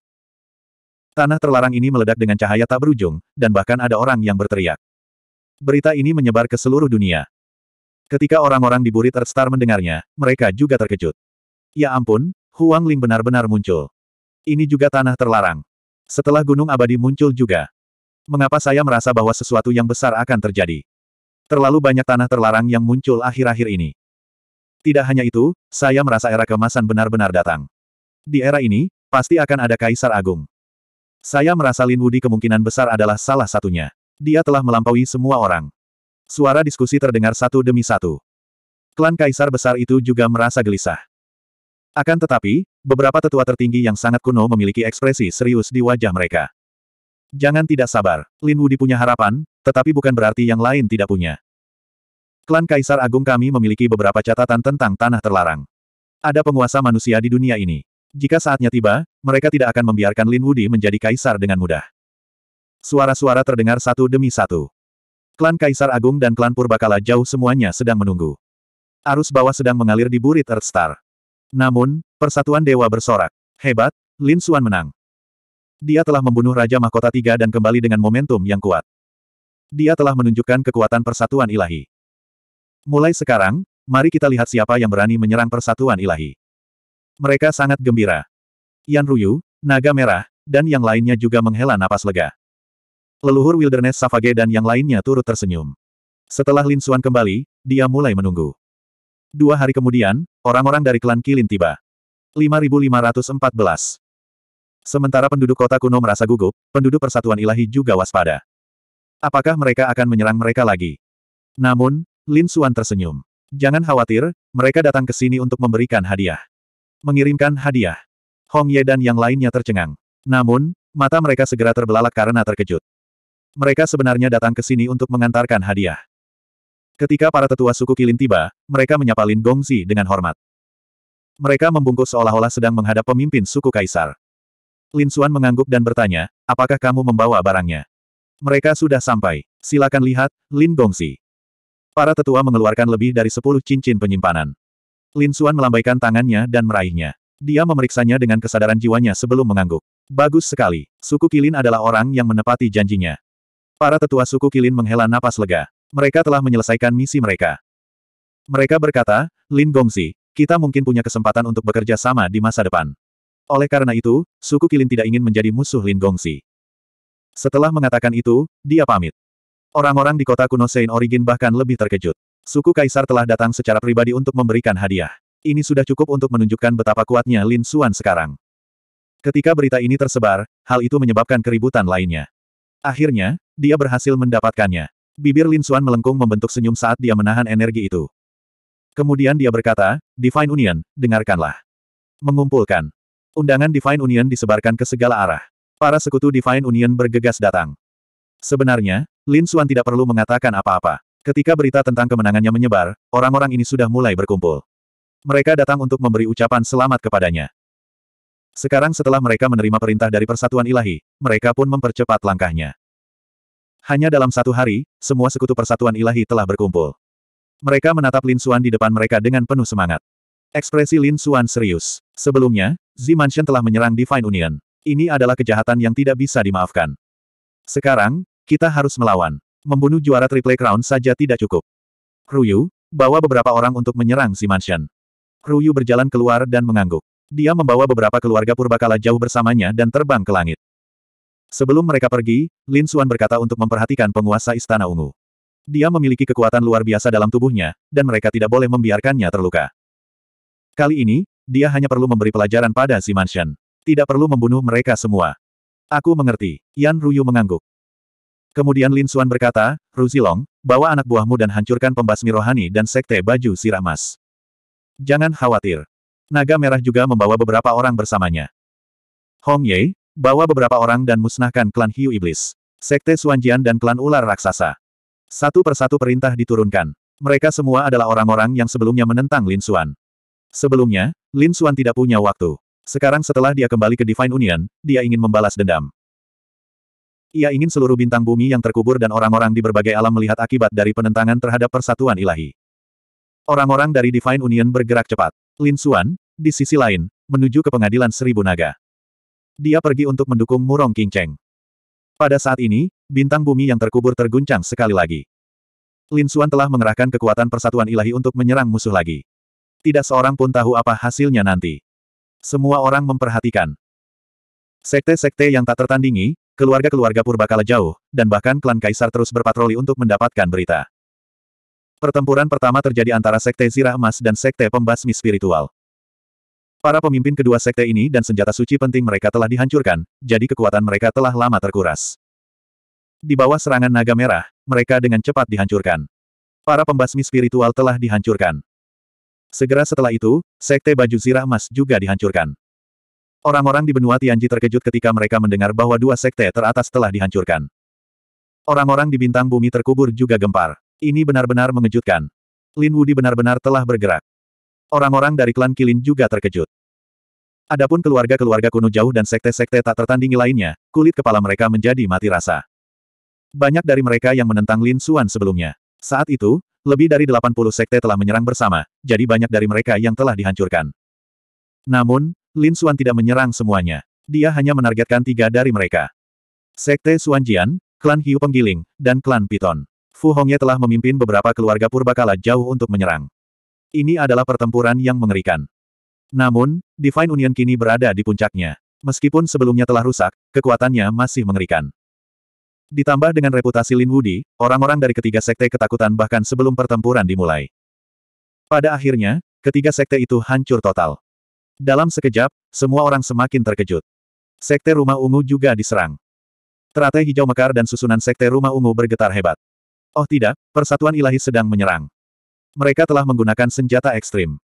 Tanah terlarang ini meledak dengan cahaya tak berujung, dan bahkan ada orang yang berteriak. Berita ini menyebar ke seluruh dunia. Ketika orang-orang di Burit Earth Star mendengarnya, mereka juga terkejut. Ya ampun, Huang Ling benar-benar muncul. Ini juga tanah terlarang. Setelah Gunung Abadi muncul juga. Mengapa saya merasa bahwa sesuatu yang besar akan terjadi? Terlalu banyak tanah terlarang yang muncul akhir-akhir ini. Tidak hanya itu, saya merasa era kemasan benar-benar datang. Di era ini, pasti akan ada kaisar agung. Saya merasa Lin Wudi kemungkinan besar adalah salah satunya. Dia telah melampaui semua orang. Suara diskusi terdengar satu demi satu. Klan Kaisar besar itu juga merasa gelisah. Akan tetapi, beberapa tetua tertinggi yang sangat kuno memiliki ekspresi serius di wajah mereka. Jangan tidak sabar, Lin Wudi punya harapan, tetapi bukan berarti yang lain tidak punya. Klan Kaisar Agung kami memiliki beberapa catatan tentang tanah terlarang. Ada penguasa manusia di dunia ini. Jika saatnya tiba, mereka tidak akan membiarkan Lin Wudi menjadi kaisar dengan mudah. Suara-suara terdengar satu demi satu. Klan Kaisar Agung dan klan Purbakala jauh semuanya sedang menunggu. Arus bawah sedang mengalir di burit Star. Namun, persatuan dewa bersorak. Hebat, Lin Xuan menang. Dia telah membunuh Raja Mahkota Tiga dan kembali dengan momentum yang kuat. Dia telah menunjukkan kekuatan persatuan ilahi. Mulai sekarang, mari kita lihat siapa yang berani menyerang persatuan ilahi. Mereka sangat gembira. Yan Ruyu, Naga Merah, dan yang lainnya juga menghela napas lega. Leluhur Wilderness Savage dan yang lainnya turut tersenyum. Setelah Lin Xuan kembali, dia mulai menunggu. Dua hari kemudian, orang-orang dari klan Kilin tiba. 5514. Sementara penduduk kota kuno merasa gugup, penduduk persatuan ilahi juga waspada. Apakah mereka akan menyerang mereka lagi? Namun, Lin Xuan tersenyum. Jangan khawatir, mereka datang ke sini untuk memberikan hadiah. Mengirimkan hadiah. Hong Ye dan yang lainnya tercengang. Namun, mata mereka segera terbelalak karena terkejut. Mereka sebenarnya datang ke sini untuk mengantarkan hadiah. Ketika para tetua suku Kilin tiba, mereka menyapa Lin Gongzi dengan hormat. Mereka membungkus seolah-olah sedang menghadap pemimpin suku Kaisar. Lin Xuan mengangguk dan bertanya, apakah kamu membawa barangnya? Mereka sudah sampai. Silakan lihat, Lin Gongzi. Para tetua mengeluarkan lebih dari sepuluh cincin penyimpanan. Lin Suan melambaikan tangannya dan meraihnya. Dia memeriksanya dengan kesadaran jiwanya sebelum mengangguk. Bagus sekali. Suku Kilin adalah orang yang menepati janjinya. Para tetua suku Kilin menghela napas lega. Mereka telah menyelesaikan misi mereka. Mereka berkata, Lin Gongzi, kita mungkin punya kesempatan untuk bekerja sama di masa depan. Oleh karena itu, suku Kilin tidak ingin menjadi musuh Lin Gongzi. Setelah mengatakan itu, dia pamit. Orang-orang di kota kuno Sein Origin bahkan lebih terkejut. Suku Kaisar telah datang secara pribadi untuk memberikan hadiah. Ini sudah cukup untuk menunjukkan betapa kuatnya Lin Suan sekarang. Ketika berita ini tersebar, hal itu menyebabkan keributan lainnya. Akhirnya, dia berhasil mendapatkannya. Bibir Lin Suan melengkung membentuk senyum saat dia menahan energi itu. Kemudian dia berkata, Divine Union, dengarkanlah. Mengumpulkan. Undangan Divine Union disebarkan ke segala arah. Para sekutu Divine Union bergegas datang. Sebenarnya, Lin Suan tidak perlu mengatakan apa-apa. Ketika berita tentang kemenangannya menyebar, orang-orang ini sudah mulai berkumpul. Mereka datang untuk memberi ucapan selamat kepadanya. Sekarang setelah mereka menerima perintah dari persatuan ilahi, mereka pun mempercepat langkahnya. Hanya dalam satu hari, semua sekutu persatuan ilahi telah berkumpul. Mereka menatap Lin Xuan di depan mereka dengan penuh semangat. Ekspresi Lin Xuan serius. Sebelumnya, Zi Mansion telah menyerang Divine Union. Ini adalah kejahatan yang tidak bisa dimaafkan. Sekarang, kita harus melawan. Membunuh juara Triple Crown saja tidak cukup. Ruyu, bawa beberapa orang untuk menyerang si Mansion. Ruyu berjalan keluar dan mengangguk. Dia membawa beberapa keluarga purbakala jauh bersamanya dan terbang ke langit. Sebelum mereka pergi, Lin Suan berkata untuk memperhatikan penguasa Istana Ungu. Dia memiliki kekuatan luar biasa dalam tubuhnya, dan mereka tidak boleh membiarkannya terluka. Kali ini, dia hanya perlu memberi pelajaran pada si Mansion. Tidak perlu membunuh mereka semua. Aku mengerti. Yan Ruyu mengangguk. Kemudian Lin Xuan berkata, Ruzilong, bawa anak buahmu dan hancurkan pembasmi rohani dan sekte baju emas. Jangan khawatir. Naga Merah juga membawa beberapa orang bersamanya. Hong Ye, bawa beberapa orang dan musnahkan klan Hiu Iblis. Sekte Suanjian dan klan ular raksasa. Satu persatu perintah diturunkan. Mereka semua adalah orang-orang yang sebelumnya menentang Lin Xuan. Sebelumnya, Lin Xuan tidak punya waktu. Sekarang setelah dia kembali ke Divine Union, dia ingin membalas dendam. Ia ingin seluruh bintang bumi yang terkubur dan orang-orang di berbagai alam melihat akibat dari penentangan terhadap persatuan ilahi. Orang-orang dari Divine Union bergerak cepat. Lin Xuan, di sisi lain, menuju ke pengadilan Seribu Naga. Dia pergi untuk mendukung Murong King Cheng. Pada saat ini, bintang bumi yang terkubur terguncang sekali lagi. Lin Xuan telah mengerahkan kekuatan persatuan ilahi untuk menyerang musuh lagi. Tidak seorang pun tahu apa hasilnya nanti. Semua orang memperhatikan. Sekte-sekte yang tak tertandingi, keluarga-keluarga purbakala jauh, dan bahkan klan kaisar terus berpatroli untuk mendapatkan berita. Pertempuran pertama terjadi antara Sekte Zirah Emas dan Sekte Pembasmi Spiritual. Para pemimpin kedua sekte ini dan senjata suci penting mereka telah dihancurkan, jadi kekuatan mereka telah lama terkuras. Di bawah serangan naga merah, mereka dengan cepat dihancurkan. Para pembasmi spiritual telah dihancurkan. Segera setelah itu, Sekte Baju Zirah Emas juga dihancurkan. Orang-orang di benua Tianji terkejut ketika mereka mendengar bahwa dua sekte teratas telah dihancurkan. Orang-orang di bintang bumi terkubur juga gempar. Ini benar-benar mengejutkan. Lin Wudi benar-benar telah bergerak. Orang-orang dari klan Kilin juga terkejut. Adapun keluarga-keluarga kuno jauh dan sekte-sekte tak tertandingi lainnya, kulit kepala mereka menjadi mati rasa. Banyak dari mereka yang menentang Lin Xuan sebelumnya. Saat itu, lebih dari 80 sekte telah menyerang bersama, jadi banyak dari mereka yang telah dihancurkan. Namun, Lin Xuan tidak menyerang semuanya. Dia hanya menargetkan tiga dari mereka. Sekte Suanjian, klan Hiu Penggiling, dan klan Piton. Fu Hongye telah memimpin beberapa keluarga purbakala jauh untuk menyerang. Ini adalah pertempuran yang mengerikan. Namun, Divine Union kini berada di puncaknya. Meskipun sebelumnya telah rusak, kekuatannya masih mengerikan. Ditambah dengan reputasi Lin Wudi, orang-orang dari ketiga sekte ketakutan bahkan sebelum pertempuran dimulai. Pada akhirnya, ketiga sekte itu hancur total. Dalam sekejap, semua orang semakin terkejut. Sekte Rumah Ungu juga diserang. Teratai hijau mekar dan susunan Sekte Rumah Ungu bergetar hebat. Oh tidak, persatuan ilahi sedang menyerang. Mereka telah menggunakan senjata ekstrim.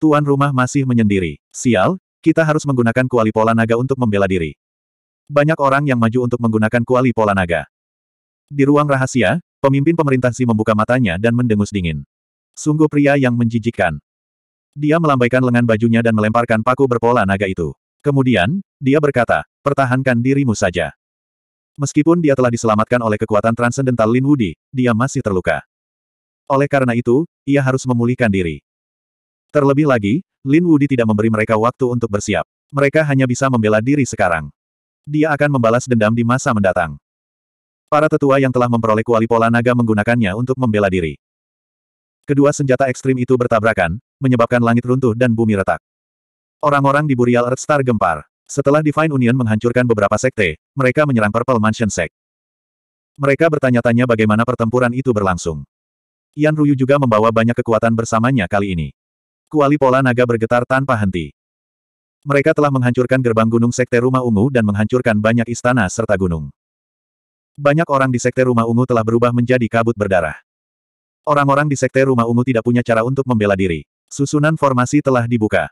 Tuan rumah masih menyendiri. Sial, kita harus menggunakan kuali pola naga untuk membela diri. Banyak orang yang maju untuk menggunakan kuali pola naga. Di ruang rahasia, pemimpin pemerintah Si membuka matanya dan mendengus dingin. Sungguh pria yang menjijikkan. Dia melambaikan lengan bajunya dan melemparkan paku berpola naga itu. Kemudian, dia berkata, pertahankan dirimu saja. Meskipun dia telah diselamatkan oleh kekuatan transendental Lin Wudi, dia masih terluka. Oleh karena itu, ia harus memulihkan diri. Terlebih lagi, Lin Wudi tidak memberi mereka waktu untuk bersiap. Mereka hanya bisa membela diri sekarang. Dia akan membalas dendam di masa mendatang. Para tetua yang telah memperoleh kuali pola naga menggunakannya untuk membela diri. Kedua senjata ekstrim itu bertabrakan, menyebabkan langit runtuh dan bumi retak. Orang-orang di Burial Star gempar. Setelah Divine Union menghancurkan beberapa sekte, mereka menyerang Purple Mansion Sect. Mereka bertanya-tanya bagaimana pertempuran itu berlangsung. Yan Ruyu juga membawa banyak kekuatan bersamanya kali ini. Kuali pola naga bergetar tanpa henti. Mereka telah menghancurkan gerbang gunung Sekte Rumah Ungu dan menghancurkan banyak istana serta gunung. Banyak orang di Sekte Rumah Ungu telah berubah menjadi kabut berdarah. Orang-orang di Sekte Rumah Ungu tidak punya cara untuk membela diri. Susunan formasi telah dibuka.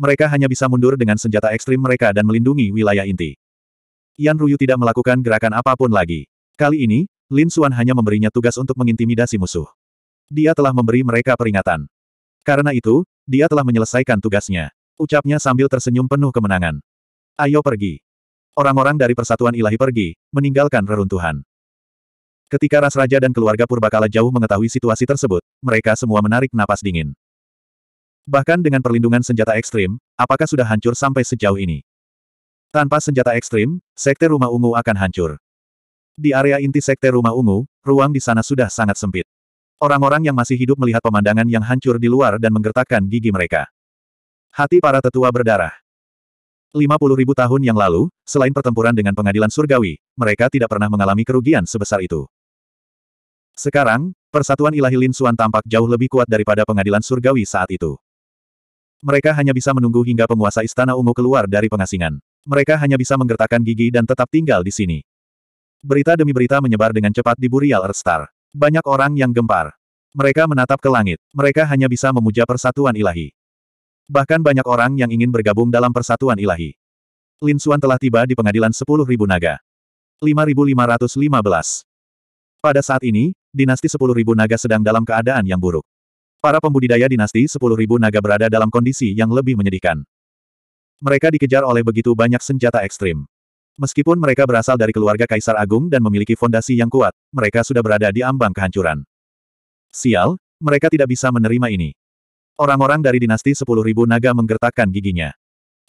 Mereka hanya bisa mundur dengan senjata ekstrim mereka dan melindungi wilayah inti. Yan Ruyu tidak melakukan gerakan apapun lagi. Kali ini, Lin Xuan hanya memberinya tugas untuk mengintimidasi musuh. Dia telah memberi mereka peringatan. Karena itu, dia telah menyelesaikan tugasnya. Ucapnya sambil tersenyum penuh kemenangan. Ayo pergi. Orang-orang dari Persatuan Ilahi pergi, meninggalkan reruntuhan. Ketika Ras Raja dan keluarga Purbakala jauh mengetahui situasi tersebut, mereka semua menarik napas dingin. Bahkan dengan perlindungan senjata ekstrim, apakah sudah hancur sampai sejauh ini? Tanpa senjata ekstrim, Sekte Rumah Ungu akan hancur. Di area inti Sekte Rumah Ungu, ruang di sana sudah sangat sempit. Orang-orang yang masih hidup melihat pemandangan yang hancur di luar dan menggertakkan gigi mereka. Hati para tetua berdarah. 50 ribu tahun yang lalu, selain pertempuran dengan pengadilan surgawi, mereka tidak pernah mengalami kerugian sebesar itu. Sekarang, persatuan ilahi Lin Suan tampak jauh lebih kuat daripada pengadilan surgawi saat itu. Mereka hanya bisa menunggu hingga penguasa Istana Ungu keluar dari pengasingan. Mereka hanya bisa menggertakkan gigi dan tetap tinggal di sini. Berita demi berita menyebar dengan cepat di Burial Star. Banyak orang yang gempar. Mereka menatap ke langit. Mereka hanya bisa memuja persatuan ilahi. Bahkan banyak orang yang ingin bergabung dalam persatuan ilahi. Lin Suan telah tiba di pengadilan 10.000 naga. 5515. Pada saat ini, dinasti 10.000 naga sedang dalam keadaan yang buruk. Para pembudidaya dinasti 10.000 naga berada dalam kondisi yang lebih menyedihkan. Mereka dikejar oleh begitu banyak senjata ekstrim. Meskipun mereka berasal dari keluarga Kaisar Agung dan memiliki fondasi yang kuat, mereka sudah berada di ambang kehancuran. Sial, mereka tidak bisa menerima ini. Orang-orang dari dinasti 10.000 naga menggertakkan giginya.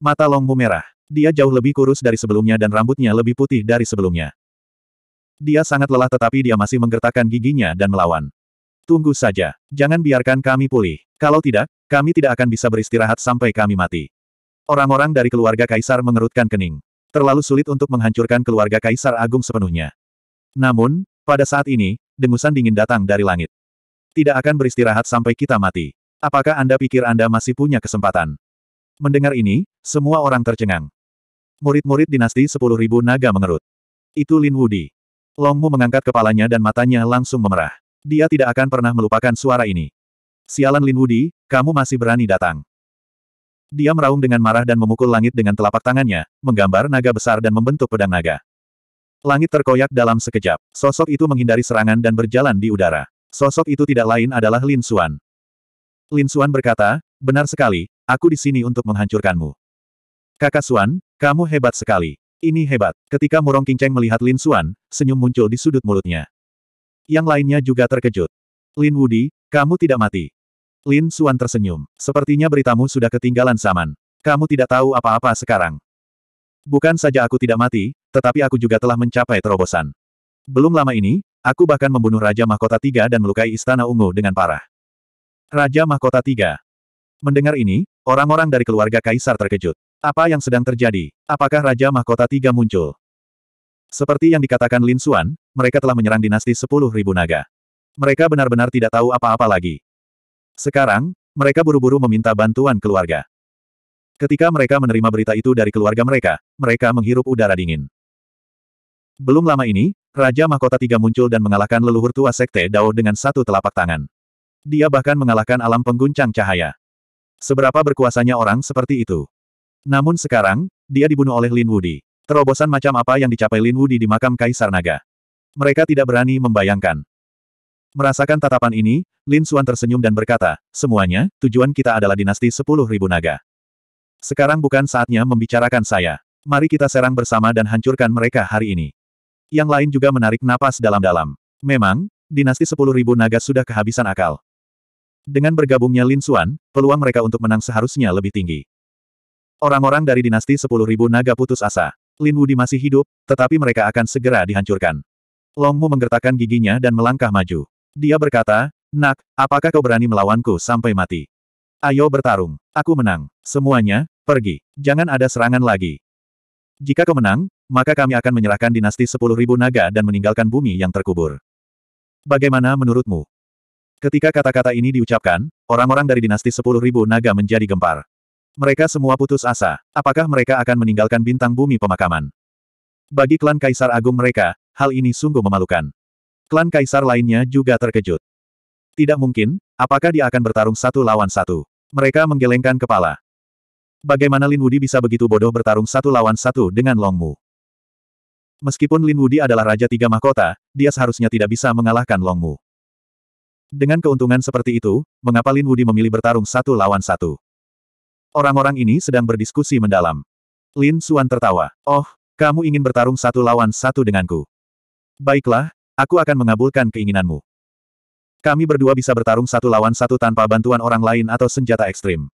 Mata Longmu merah. Dia jauh lebih kurus dari sebelumnya dan rambutnya lebih putih dari sebelumnya. Dia sangat lelah tetapi dia masih menggertakkan giginya dan melawan. Tunggu saja, jangan biarkan kami pulih. Kalau tidak, kami tidak akan bisa beristirahat sampai kami mati. Orang-orang dari keluarga Kaisar mengerutkan kening. Terlalu sulit untuk menghancurkan keluarga Kaisar Agung sepenuhnya. Namun, pada saat ini, dengusan dingin datang dari langit. Tidak akan beristirahat sampai kita mati. Apakah Anda pikir Anda masih punya kesempatan? Mendengar ini, semua orang tercengang. Murid-murid dinasti 10.000 naga mengerut. Itu Lin Wudi. Longmu mengangkat kepalanya dan matanya langsung memerah. Dia tidak akan pernah melupakan suara ini. Sialan Lin Wudi, kamu masih berani datang. Dia meraung dengan marah dan memukul langit dengan telapak tangannya, menggambar naga besar dan membentuk pedang naga. Langit terkoyak dalam sekejap. Sosok itu menghindari serangan dan berjalan di udara. Sosok itu tidak lain adalah Lin Xuan. Lin Xuan berkata, benar sekali, aku di sini untuk menghancurkanmu. Kakak Xuan, kamu hebat sekali. Ini hebat. Ketika Murong Qingcheng melihat Lin Xuan, senyum muncul di sudut mulutnya yang lainnya juga terkejut. Lin Wudi, kamu tidak mati. Lin Suan tersenyum. Sepertinya beritamu sudah ketinggalan zaman. Kamu tidak tahu apa-apa sekarang. Bukan saja aku tidak mati, tetapi aku juga telah mencapai terobosan. Belum lama ini, aku bahkan membunuh Raja Mahkota Tiga dan melukai Istana Ungu dengan parah. Raja Mahkota Tiga. Mendengar ini, orang-orang dari keluarga Kaisar terkejut. Apa yang sedang terjadi? Apakah Raja Mahkota Tiga muncul? Seperti yang dikatakan Lin Suan, mereka telah menyerang dinasti sepuluh ribu naga. Mereka benar-benar tidak tahu apa-apa lagi. Sekarang, mereka buru-buru meminta bantuan keluarga. Ketika mereka menerima berita itu dari keluarga mereka, mereka menghirup udara dingin. Belum lama ini, Raja Mahkota Tiga muncul dan mengalahkan leluhur tua Sekte Dao dengan satu telapak tangan. Dia bahkan mengalahkan alam pengguncang cahaya. Seberapa berkuasanya orang seperti itu. Namun sekarang, dia dibunuh oleh Lin Wudi. Terobosan macam apa yang dicapai Lin Wudi di makam Kaisar Naga? Mereka tidak berani membayangkan. Merasakan tatapan ini, Lin Xuan tersenyum dan berkata, semuanya, tujuan kita adalah dinasti Sepuluh Ribu naga. Sekarang bukan saatnya membicarakan saya. Mari kita serang bersama dan hancurkan mereka hari ini. Yang lain juga menarik napas dalam-dalam. Memang, dinasti Sepuluh Ribu naga sudah kehabisan akal. Dengan bergabungnya Lin Xuan, peluang mereka untuk menang seharusnya lebih tinggi. Orang-orang dari dinasti Sepuluh Ribu naga putus asa. Lin Wudi masih hidup, tetapi mereka akan segera dihancurkan. Longmu menggertakkan giginya dan melangkah maju. Dia berkata, Nak, apakah kau berani melawanku sampai mati? Ayo bertarung. Aku menang. Semuanya, pergi. Jangan ada serangan lagi. Jika kau menang, maka kami akan menyerahkan dinasti sepuluh ribu naga dan meninggalkan bumi yang terkubur. Bagaimana menurutmu? Ketika kata-kata ini diucapkan, orang-orang dari dinasti sepuluh ribu naga menjadi gempar. Mereka semua putus asa. Apakah mereka akan meninggalkan bintang bumi pemakaman? Bagi klan Kaisar Agung mereka, hal ini sungguh memalukan. Klan kaisar lainnya juga terkejut. Tidak mungkin, apakah dia akan bertarung satu lawan satu? Mereka menggelengkan kepala. Bagaimana Lin Wudi bisa begitu bodoh bertarung satu lawan satu dengan Long Mu? Meskipun Lin Wudi adalah Raja Tiga Mahkota, dia seharusnya tidak bisa mengalahkan Long Mu. Dengan keuntungan seperti itu, mengapa Lin Wudi memilih bertarung satu lawan satu? Orang-orang ini sedang berdiskusi mendalam. Lin Xuan tertawa. Oh, kamu ingin bertarung satu lawan satu denganku. Baiklah, aku akan mengabulkan keinginanmu. Kami berdua bisa bertarung satu lawan satu tanpa bantuan orang lain atau senjata ekstrim.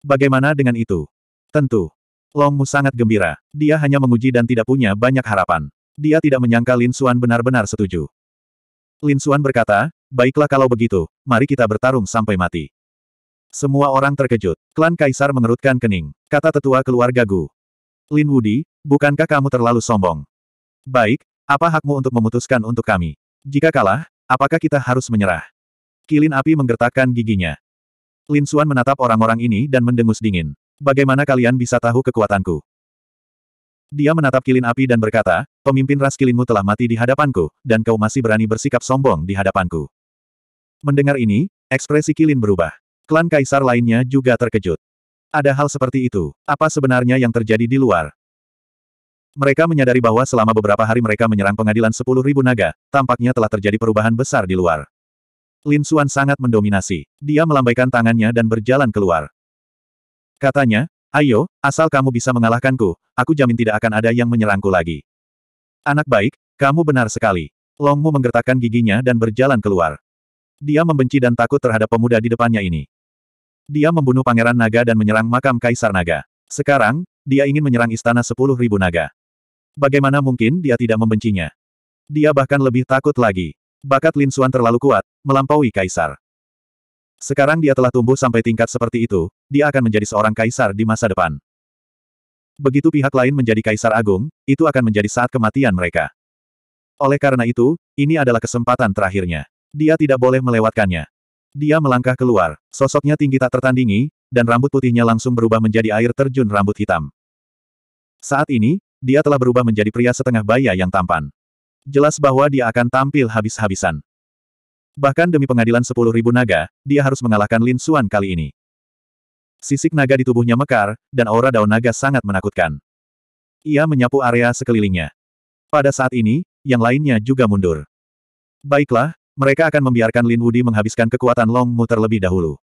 Bagaimana dengan itu? Tentu. Longmu sangat gembira. Dia hanya menguji dan tidak punya banyak harapan. Dia tidak menyangka Lin Xuan benar-benar setuju. Lin Xuan berkata, baiklah kalau begitu, mari kita bertarung sampai mati. Semua orang terkejut. Klan Kaisar mengerutkan kening. Kata tetua keluarga Gu. Lin Wudi, bukankah kamu terlalu sombong? Baik, apa hakmu untuk memutuskan untuk kami? Jika kalah, apakah kita harus menyerah? Kilin api menggertakkan giginya. Lin Suan menatap orang-orang ini dan mendengus dingin. Bagaimana kalian bisa tahu kekuatanku? Dia menatap kilin api dan berkata, pemimpin ras kilinmu telah mati di hadapanku, dan kau masih berani bersikap sombong di hadapanku. Mendengar ini, ekspresi kilin berubah. Klan kaisar lainnya juga terkejut. Ada hal seperti itu. Apa sebenarnya yang terjadi di luar? Mereka menyadari bahwa selama beberapa hari mereka menyerang pengadilan 10.000 naga, tampaknya telah terjadi perubahan besar di luar. Lin Xuan sangat mendominasi. Dia melambaikan tangannya dan berjalan keluar. Katanya, ayo, asal kamu bisa mengalahkanku, aku jamin tidak akan ada yang menyerangku lagi. Anak baik, kamu benar sekali. Longmu menggertakkan giginya dan berjalan keluar. Dia membenci dan takut terhadap pemuda di depannya ini. Dia membunuh Pangeran Naga dan menyerang makam Kaisar Naga. Sekarang, dia ingin menyerang istana 10.000 naga. Bagaimana mungkin dia tidak membencinya? Dia bahkan lebih takut lagi. Bakat Lin Suan terlalu kuat, melampaui kaisar. Sekarang dia telah tumbuh sampai tingkat seperti itu, dia akan menjadi seorang kaisar di masa depan. Begitu pihak lain menjadi kaisar agung, itu akan menjadi saat kematian mereka. Oleh karena itu, ini adalah kesempatan terakhirnya. Dia tidak boleh melewatkannya. Dia melangkah keluar, sosoknya tinggi tak tertandingi, dan rambut putihnya langsung berubah menjadi air terjun rambut hitam. Saat ini, dia telah berubah menjadi pria setengah baya yang tampan. Jelas bahwa dia akan tampil habis-habisan. Bahkan demi pengadilan sepuluh ribu naga, dia harus mengalahkan Lin Xuan kali ini. Sisik naga di tubuhnya mekar, dan aura daun naga sangat menakutkan. Ia menyapu area sekelilingnya. Pada saat ini, yang lainnya juga mundur. Baiklah, mereka akan membiarkan Lin Wudi menghabiskan kekuatan Long Mu terlebih dahulu.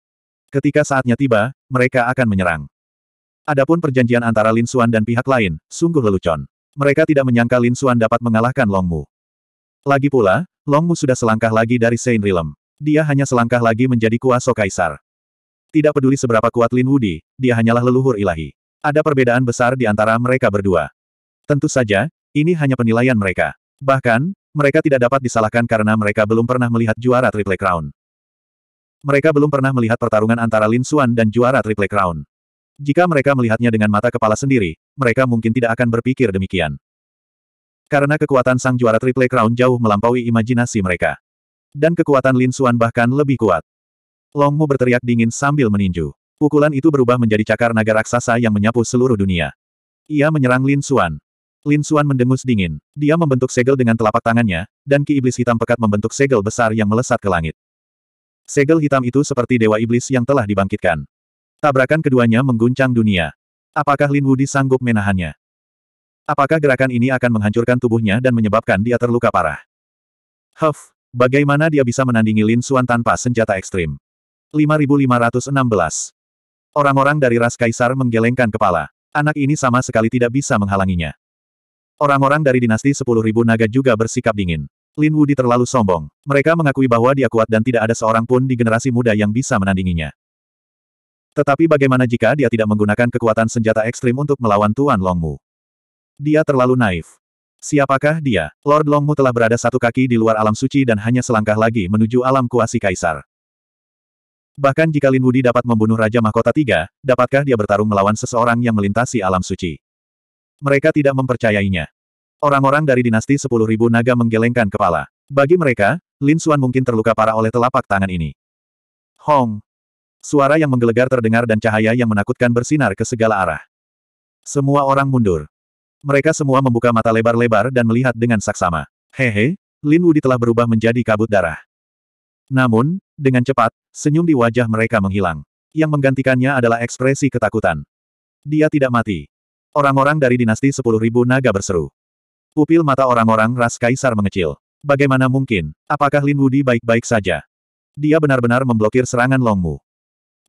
Ketika saatnya tiba, mereka akan menyerang. Adapun perjanjian antara Lin Xuan dan pihak lain, sungguh lelucon. Mereka tidak menyangka Lin Xuan dapat mengalahkan Long Mu. Lagi pula, Long Mu sudah selangkah lagi dari Saint Realm. Dia hanya selangkah lagi menjadi kuasa kaisar. Tidak peduli seberapa kuat Lin Wudi, dia hanyalah leluhur ilahi. Ada perbedaan besar di antara mereka berdua. Tentu saja, ini hanya penilaian mereka. Bahkan, mereka tidak dapat disalahkan karena mereka belum pernah melihat juara Triple Crown. Mereka belum pernah melihat pertarungan antara Lin Xuan dan juara Triple Crown. Jika mereka melihatnya dengan mata kepala sendiri, mereka mungkin tidak akan berpikir demikian. Karena kekuatan sang juara Triple Crown jauh melampaui imajinasi mereka. Dan kekuatan Lin Suan bahkan lebih kuat. Long Mu berteriak dingin sambil meninju. Pukulan itu berubah menjadi cakar naga raksasa yang menyapu seluruh dunia. Ia menyerang Lin Suan. Lin Suan mendengus dingin. Dia membentuk segel dengan telapak tangannya, dan ki iblis hitam pekat membentuk segel besar yang melesat ke langit. Segel hitam itu seperti dewa iblis yang telah dibangkitkan. Tabrakan keduanya mengguncang dunia. Apakah Lin Wudi sanggup menahannya? Apakah gerakan ini akan menghancurkan tubuhnya dan menyebabkan dia terluka parah? Huff, bagaimana dia bisa menandingi Lin Xuan tanpa senjata ekstrim? 5516 Orang-orang dari ras kaisar menggelengkan kepala. Anak ini sama sekali tidak bisa menghalanginya. Orang-orang dari dinasti 10.000 naga juga bersikap dingin. Lin Wudi terlalu sombong. Mereka mengakui bahwa dia kuat dan tidak ada seorang pun di generasi muda yang bisa menandinginya. Tetapi bagaimana jika dia tidak menggunakan kekuatan senjata ekstrim untuk melawan Tuan Longmu? Dia terlalu naif. Siapakah dia? Lord Longmu telah berada satu kaki di luar alam suci dan hanya selangkah lagi menuju alam kuasi kaisar. Bahkan jika Lin Wudi dapat membunuh Raja Mahkota Tiga, dapatkah dia bertarung melawan seseorang yang melintasi alam suci? Mereka tidak mempercayainya. Orang-orang dari dinasti 10.000 naga menggelengkan kepala. Bagi mereka, Lin Xuan mungkin terluka parah oleh telapak tangan ini. Hong, Suara yang menggelegar terdengar dan cahaya yang menakutkan bersinar ke segala arah. Semua orang mundur. Mereka semua membuka mata lebar-lebar dan melihat dengan saksama. Hehe, Lin Wudi telah berubah menjadi kabut darah. Namun, dengan cepat, senyum di wajah mereka menghilang. Yang menggantikannya adalah ekspresi ketakutan. Dia tidak mati. Orang-orang dari dinasti 10.000 naga berseru. Pupil mata orang-orang ras kaisar mengecil. Bagaimana mungkin? Apakah Lin Wudi baik-baik saja? Dia benar-benar memblokir serangan Longmu.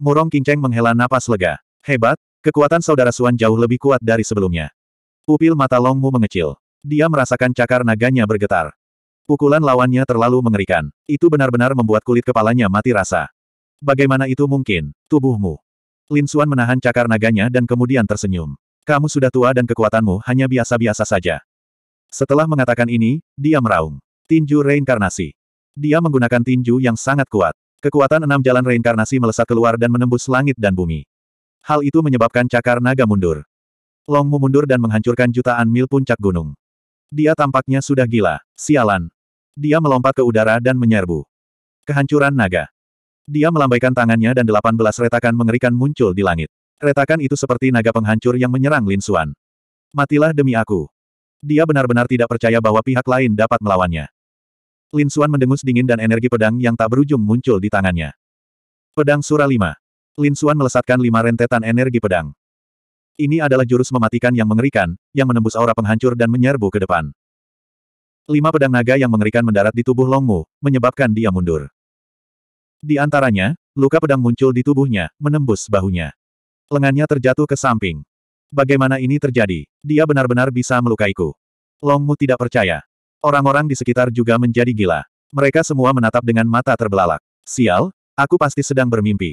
Murong Kinceng menghela napas lega. Hebat, kekuatan saudara Suan jauh lebih kuat dari sebelumnya. Pupil mata Longmu mengecil. Dia merasakan cakar naganya bergetar. Pukulan lawannya terlalu mengerikan. Itu benar-benar membuat kulit kepalanya mati rasa. Bagaimana itu mungkin, tubuhmu? Lin Suan menahan cakar naganya dan kemudian tersenyum. Kamu sudah tua dan kekuatanmu hanya biasa-biasa saja. Setelah mengatakan ini, dia meraung. Tinju reinkarnasi. Dia menggunakan tinju yang sangat kuat. Kekuatan enam jalan reinkarnasi melesat keluar dan menembus langit dan bumi. Hal itu menyebabkan cakar naga mundur. Longmu mundur dan menghancurkan jutaan mil puncak gunung. Dia tampaknya sudah gila. Sialan. Dia melompat ke udara dan menyerbu. Kehancuran naga. Dia melambaikan tangannya dan delapan belas retakan mengerikan muncul di langit. Retakan itu seperti naga penghancur yang menyerang Lin Suan. Matilah demi aku. Dia benar-benar tidak percaya bahwa pihak lain dapat melawannya. Lin Suan mendengus dingin dan energi pedang yang tak berujung muncul di tangannya. Pedang Sura 5. Lin Suan melesatkan lima rentetan energi pedang. Ini adalah jurus mematikan yang mengerikan, yang menembus aura penghancur dan menyerbu ke depan. Lima pedang naga yang mengerikan mendarat di tubuh Longmu, menyebabkan dia mundur. Di antaranya, luka pedang muncul di tubuhnya, menembus bahunya. Lengannya terjatuh ke samping. Bagaimana ini terjadi? Dia benar-benar bisa melukaiku. Longmu tidak percaya. Orang-orang di sekitar juga menjadi gila. Mereka semua menatap dengan mata terbelalak. Sial, aku pasti sedang bermimpi.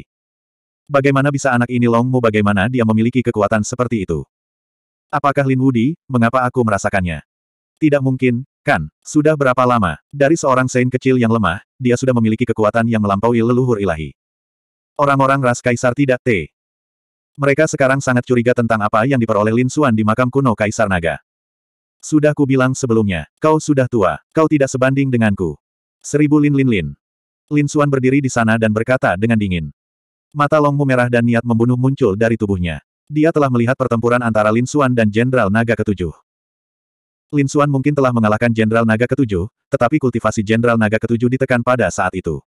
Bagaimana bisa anak ini Longmu bagaimana dia memiliki kekuatan seperti itu? Apakah Lin Wudi, mengapa aku merasakannya? Tidak mungkin, kan? Sudah berapa lama, dari seorang Sein kecil yang lemah, dia sudah memiliki kekuatan yang melampaui leluhur ilahi. Orang-orang ras kaisar tidak T. Mereka sekarang sangat curiga tentang apa yang diperoleh Lin Xuan di makam kuno Kaisar Naga. Sudah ku bilang sebelumnya, kau sudah tua, kau tidak sebanding denganku. Seribu Lin Lin Lin. Lin Xuan berdiri di sana dan berkata dengan dingin. Mata longmu merah dan niat membunuh muncul dari tubuhnya. Dia telah melihat pertempuran antara Lin Xuan dan Jenderal Naga Ketujuh. Lin Xuan mungkin telah mengalahkan Jenderal Naga Ketujuh, tetapi kultivasi Jenderal Naga Ketujuh ditekan pada saat itu.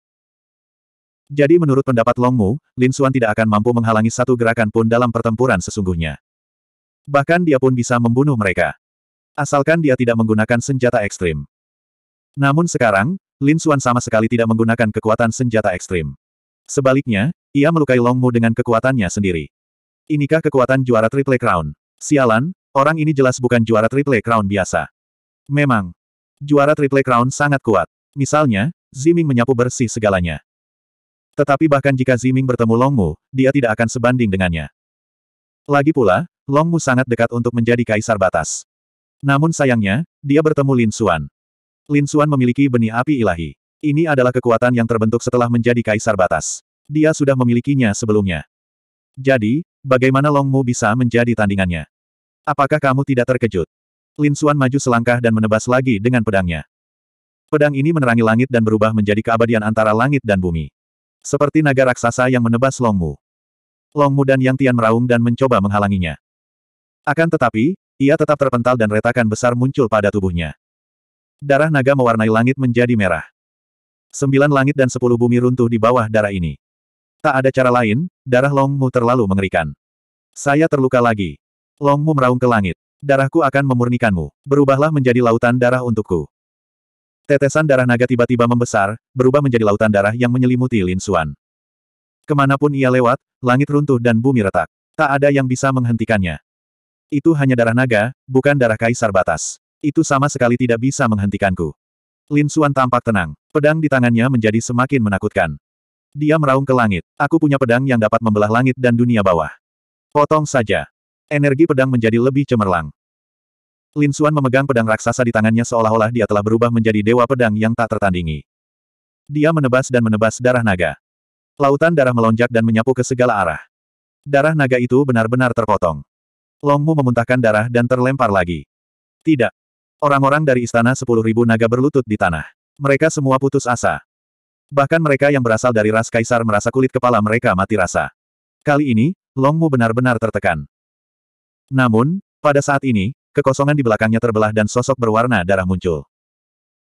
Jadi menurut pendapat Longmu, Lin Xuan tidak akan mampu menghalangi satu gerakan pun dalam pertempuran sesungguhnya. Bahkan dia pun bisa membunuh mereka. Asalkan dia tidak menggunakan senjata ekstrim. Namun sekarang, Lin Xuan sama sekali tidak menggunakan kekuatan senjata ekstrim. Sebaliknya, ia melukai Long Mu dengan kekuatannya sendiri. Inikah kekuatan juara Triple Crown? Sialan, orang ini jelas bukan juara Triple Crown biasa. Memang, juara Triple Crown sangat kuat. Misalnya, Ziming menyapu bersih segalanya. Tetapi bahkan jika Ziming bertemu Long Mu, dia tidak akan sebanding dengannya. Lagi pula, Long Mu sangat dekat untuk menjadi kaisar batas. Namun sayangnya, dia bertemu Lin Xuan. Lin Xuan memiliki benih api ilahi. Ini adalah kekuatan yang terbentuk setelah menjadi kaisar batas. Dia sudah memilikinya sebelumnya. Jadi, bagaimana Long Mu bisa menjadi tandingannya? Apakah kamu tidak terkejut? Lin Xuan maju selangkah dan menebas lagi dengan pedangnya. Pedang ini menerangi langit dan berubah menjadi keabadian antara langit dan bumi. Seperti naga raksasa yang menebas Long Mu. Long Mu dan Yang Tian meraung dan mencoba menghalanginya. Akan tetapi, ia tetap terpental dan retakan besar muncul pada tubuhnya. Darah naga mewarnai langit menjadi merah. Sembilan langit dan sepuluh bumi runtuh di bawah darah ini. Tak ada cara lain, darah Longmu terlalu mengerikan. Saya terluka lagi. Longmu meraung ke langit. Darahku akan memurnikanmu. Berubahlah menjadi lautan darah untukku. Tetesan darah naga tiba-tiba membesar, berubah menjadi lautan darah yang menyelimuti Lin Xuan. Kemanapun ia lewat, langit runtuh dan bumi retak. Tak ada yang bisa menghentikannya. Itu hanya darah naga, bukan darah kaisar batas. Itu sama sekali tidak bisa menghentikanku. Lin Xuan tampak tenang. Pedang di tangannya menjadi semakin menakutkan. Dia meraung ke langit. Aku punya pedang yang dapat membelah langit dan dunia bawah. Potong saja. Energi pedang menjadi lebih cemerlang. Lin Xuan memegang pedang raksasa di tangannya seolah-olah dia telah berubah menjadi dewa pedang yang tak tertandingi. Dia menebas dan menebas darah naga. Lautan darah melonjak dan menyapu ke segala arah. Darah naga itu benar-benar terpotong. Longmu memuntahkan darah dan terlempar lagi. Tidak. Orang-orang dari istana sepuluh ribu naga berlutut di tanah. Mereka semua putus asa. Bahkan mereka yang berasal dari ras kaisar merasa kulit kepala mereka mati rasa. Kali ini, Longmu benar-benar tertekan. Namun, pada saat ini, kekosongan di belakangnya terbelah dan sosok berwarna darah muncul.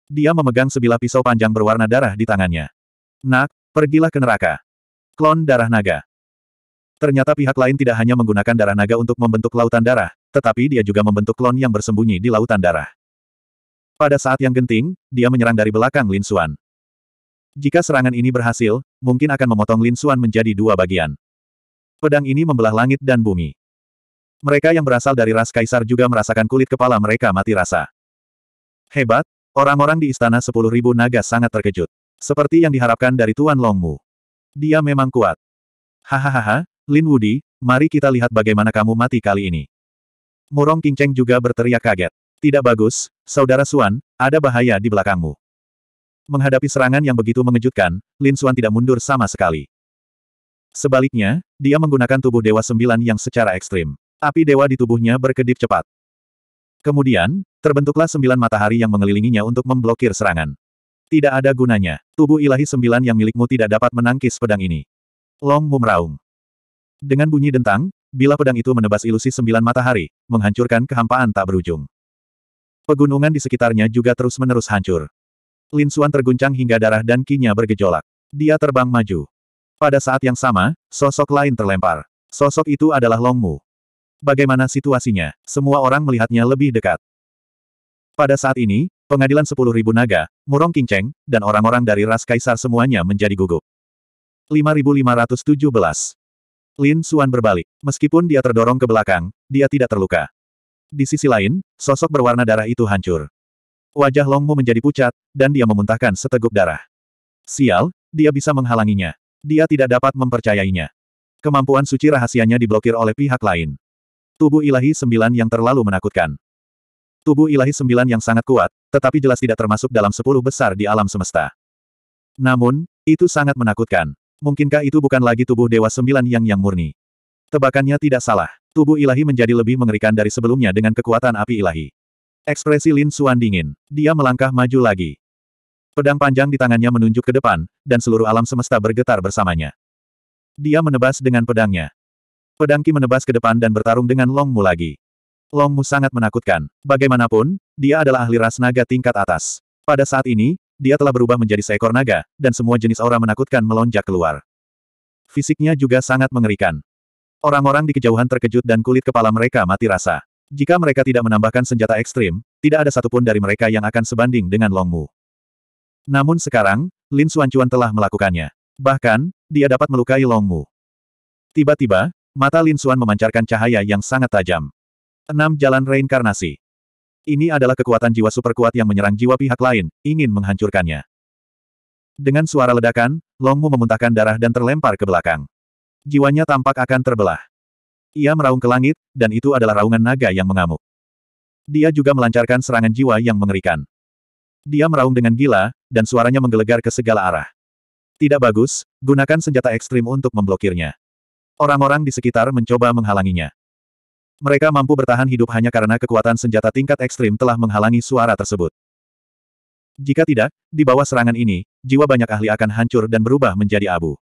Dia memegang sebilah pisau panjang berwarna darah di tangannya. Nak, pergilah ke neraka. Klon darah naga. Ternyata pihak lain tidak hanya menggunakan darah naga untuk membentuk lautan darah, tetapi dia juga membentuk klon yang bersembunyi di lautan darah. Pada saat yang genting, dia menyerang dari belakang Lin Xuan. Jika serangan ini berhasil, mungkin akan memotong Lin Xuan menjadi dua bagian. Pedang ini membelah langit dan bumi. Mereka yang berasal dari ras kaisar juga merasakan kulit kepala mereka mati rasa. Hebat, orang-orang di istana sepuluh ribu naga sangat terkejut. Seperti yang diharapkan dari Tuan Longmu. Dia memang kuat. Hahaha, Lin Wudi, mari kita lihat bagaimana kamu mati kali ini. Murong Kingceng juga berteriak kaget. Tidak bagus, Saudara Suan, ada bahaya di belakangmu. Menghadapi serangan yang begitu mengejutkan, Lin Suan tidak mundur sama sekali. Sebaliknya, dia menggunakan tubuh Dewa Sembilan yang secara ekstrim. Api Dewa di tubuhnya berkedip cepat. Kemudian, terbentuklah sembilan matahari yang mengelilinginya untuk memblokir serangan. Tidak ada gunanya. Tubuh ilahi sembilan yang milikmu tidak dapat menangkis pedang ini. Long mumraung. Dengan bunyi dentang, bila pedang itu menebas ilusi sembilan matahari, menghancurkan kehampaan tak berujung. Pegunungan di sekitarnya juga terus-menerus hancur. Lin Suan terguncang hingga darah dan kinya bergejolak. Dia terbang maju. Pada saat yang sama, sosok lain terlempar. Sosok itu adalah Long Mu. Bagaimana situasinya? Semua orang melihatnya lebih dekat. Pada saat ini, pengadilan sepuluh ribu naga, Murong Kinceng, dan orang-orang dari ras kaisar semuanya menjadi gugup. 5517 Lin Suan berbalik. Meskipun dia terdorong ke belakang, dia tidak terluka. Di sisi lain, sosok berwarna darah itu hancur. Wajah Longmu menjadi pucat, dan dia memuntahkan seteguk darah. Sial, dia bisa menghalanginya. Dia tidak dapat mempercayainya. Kemampuan suci rahasianya diblokir oleh pihak lain. Tubuh ilahi sembilan yang terlalu menakutkan. Tubuh ilahi sembilan yang sangat kuat, tetapi jelas tidak termasuk dalam sepuluh besar di alam semesta. Namun, itu sangat menakutkan. Mungkinkah itu bukan lagi tubuh Dewa Sembilan Yang yang murni? Tebakannya tidak salah. Tubuh ilahi menjadi lebih mengerikan dari sebelumnya dengan kekuatan api ilahi. Ekspresi Lin Xuan dingin. Dia melangkah maju lagi. Pedang panjang di tangannya menunjuk ke depan, dan seluruh alam semesta bergetar bersamanya. Dia menebas dengan pedangnya. Pedangki menebas ke depan dan bertarung dengan Long Mu lagi. Long Mu sangat menakutkan. Bagaimanapun, dia adalah ahli ras naga tingkat atas. Pada saat ini, dia telah berubah menjadi seekor naga, dan semua jenis aura menakutkan melonjak keluar. Fisiknya juga sangat mengerikan. Orang-orang di kejauhan terkejut dan kulit kepala mereka mati rasa. Jika mereka tidak menambahkan senjata ekstrim, tidak ada satupun dari mereka yang akan sebanding dengan Longmu. Namun sekarang, Lin Suancuan telah melakukannya. Bahkan, dia dapat melukai Longmu. Tiba-tiba, mata Lin Suan memancarkan cahaya yang sangat tajam. Enam jalan reinkarnasi. Ini adalah kekuatan jiwa super kuat yang menyerang jiwa pihak lain, ingin menghancurkannya. Dengan suara ledakan, Longmu memuntahkan darah dan terlempar ke belakang. Jiwanya tampak akan terbelah. Ia meraung ke langit, dan itu adalah raungan naga yang mengamuk. Dia juga melancarkan serangan jiwa yang mengerikan. Dia meraung dengan gila, dan suaranya menggelegar ke segala arah. Tidak bagus, gunakan senjata ekstrim untuk memblokirnya. Orang-orang di sekitar mencoba menghalanginya. Mereka mampu bertahan hidup hanya karena kekuatan senjata tingkat ekstrim telah menghalangi suara tersebut. Jika tidak, di bawah serangan ini, jiwa banyak ahli akan hancur dan berubah menjadi abu.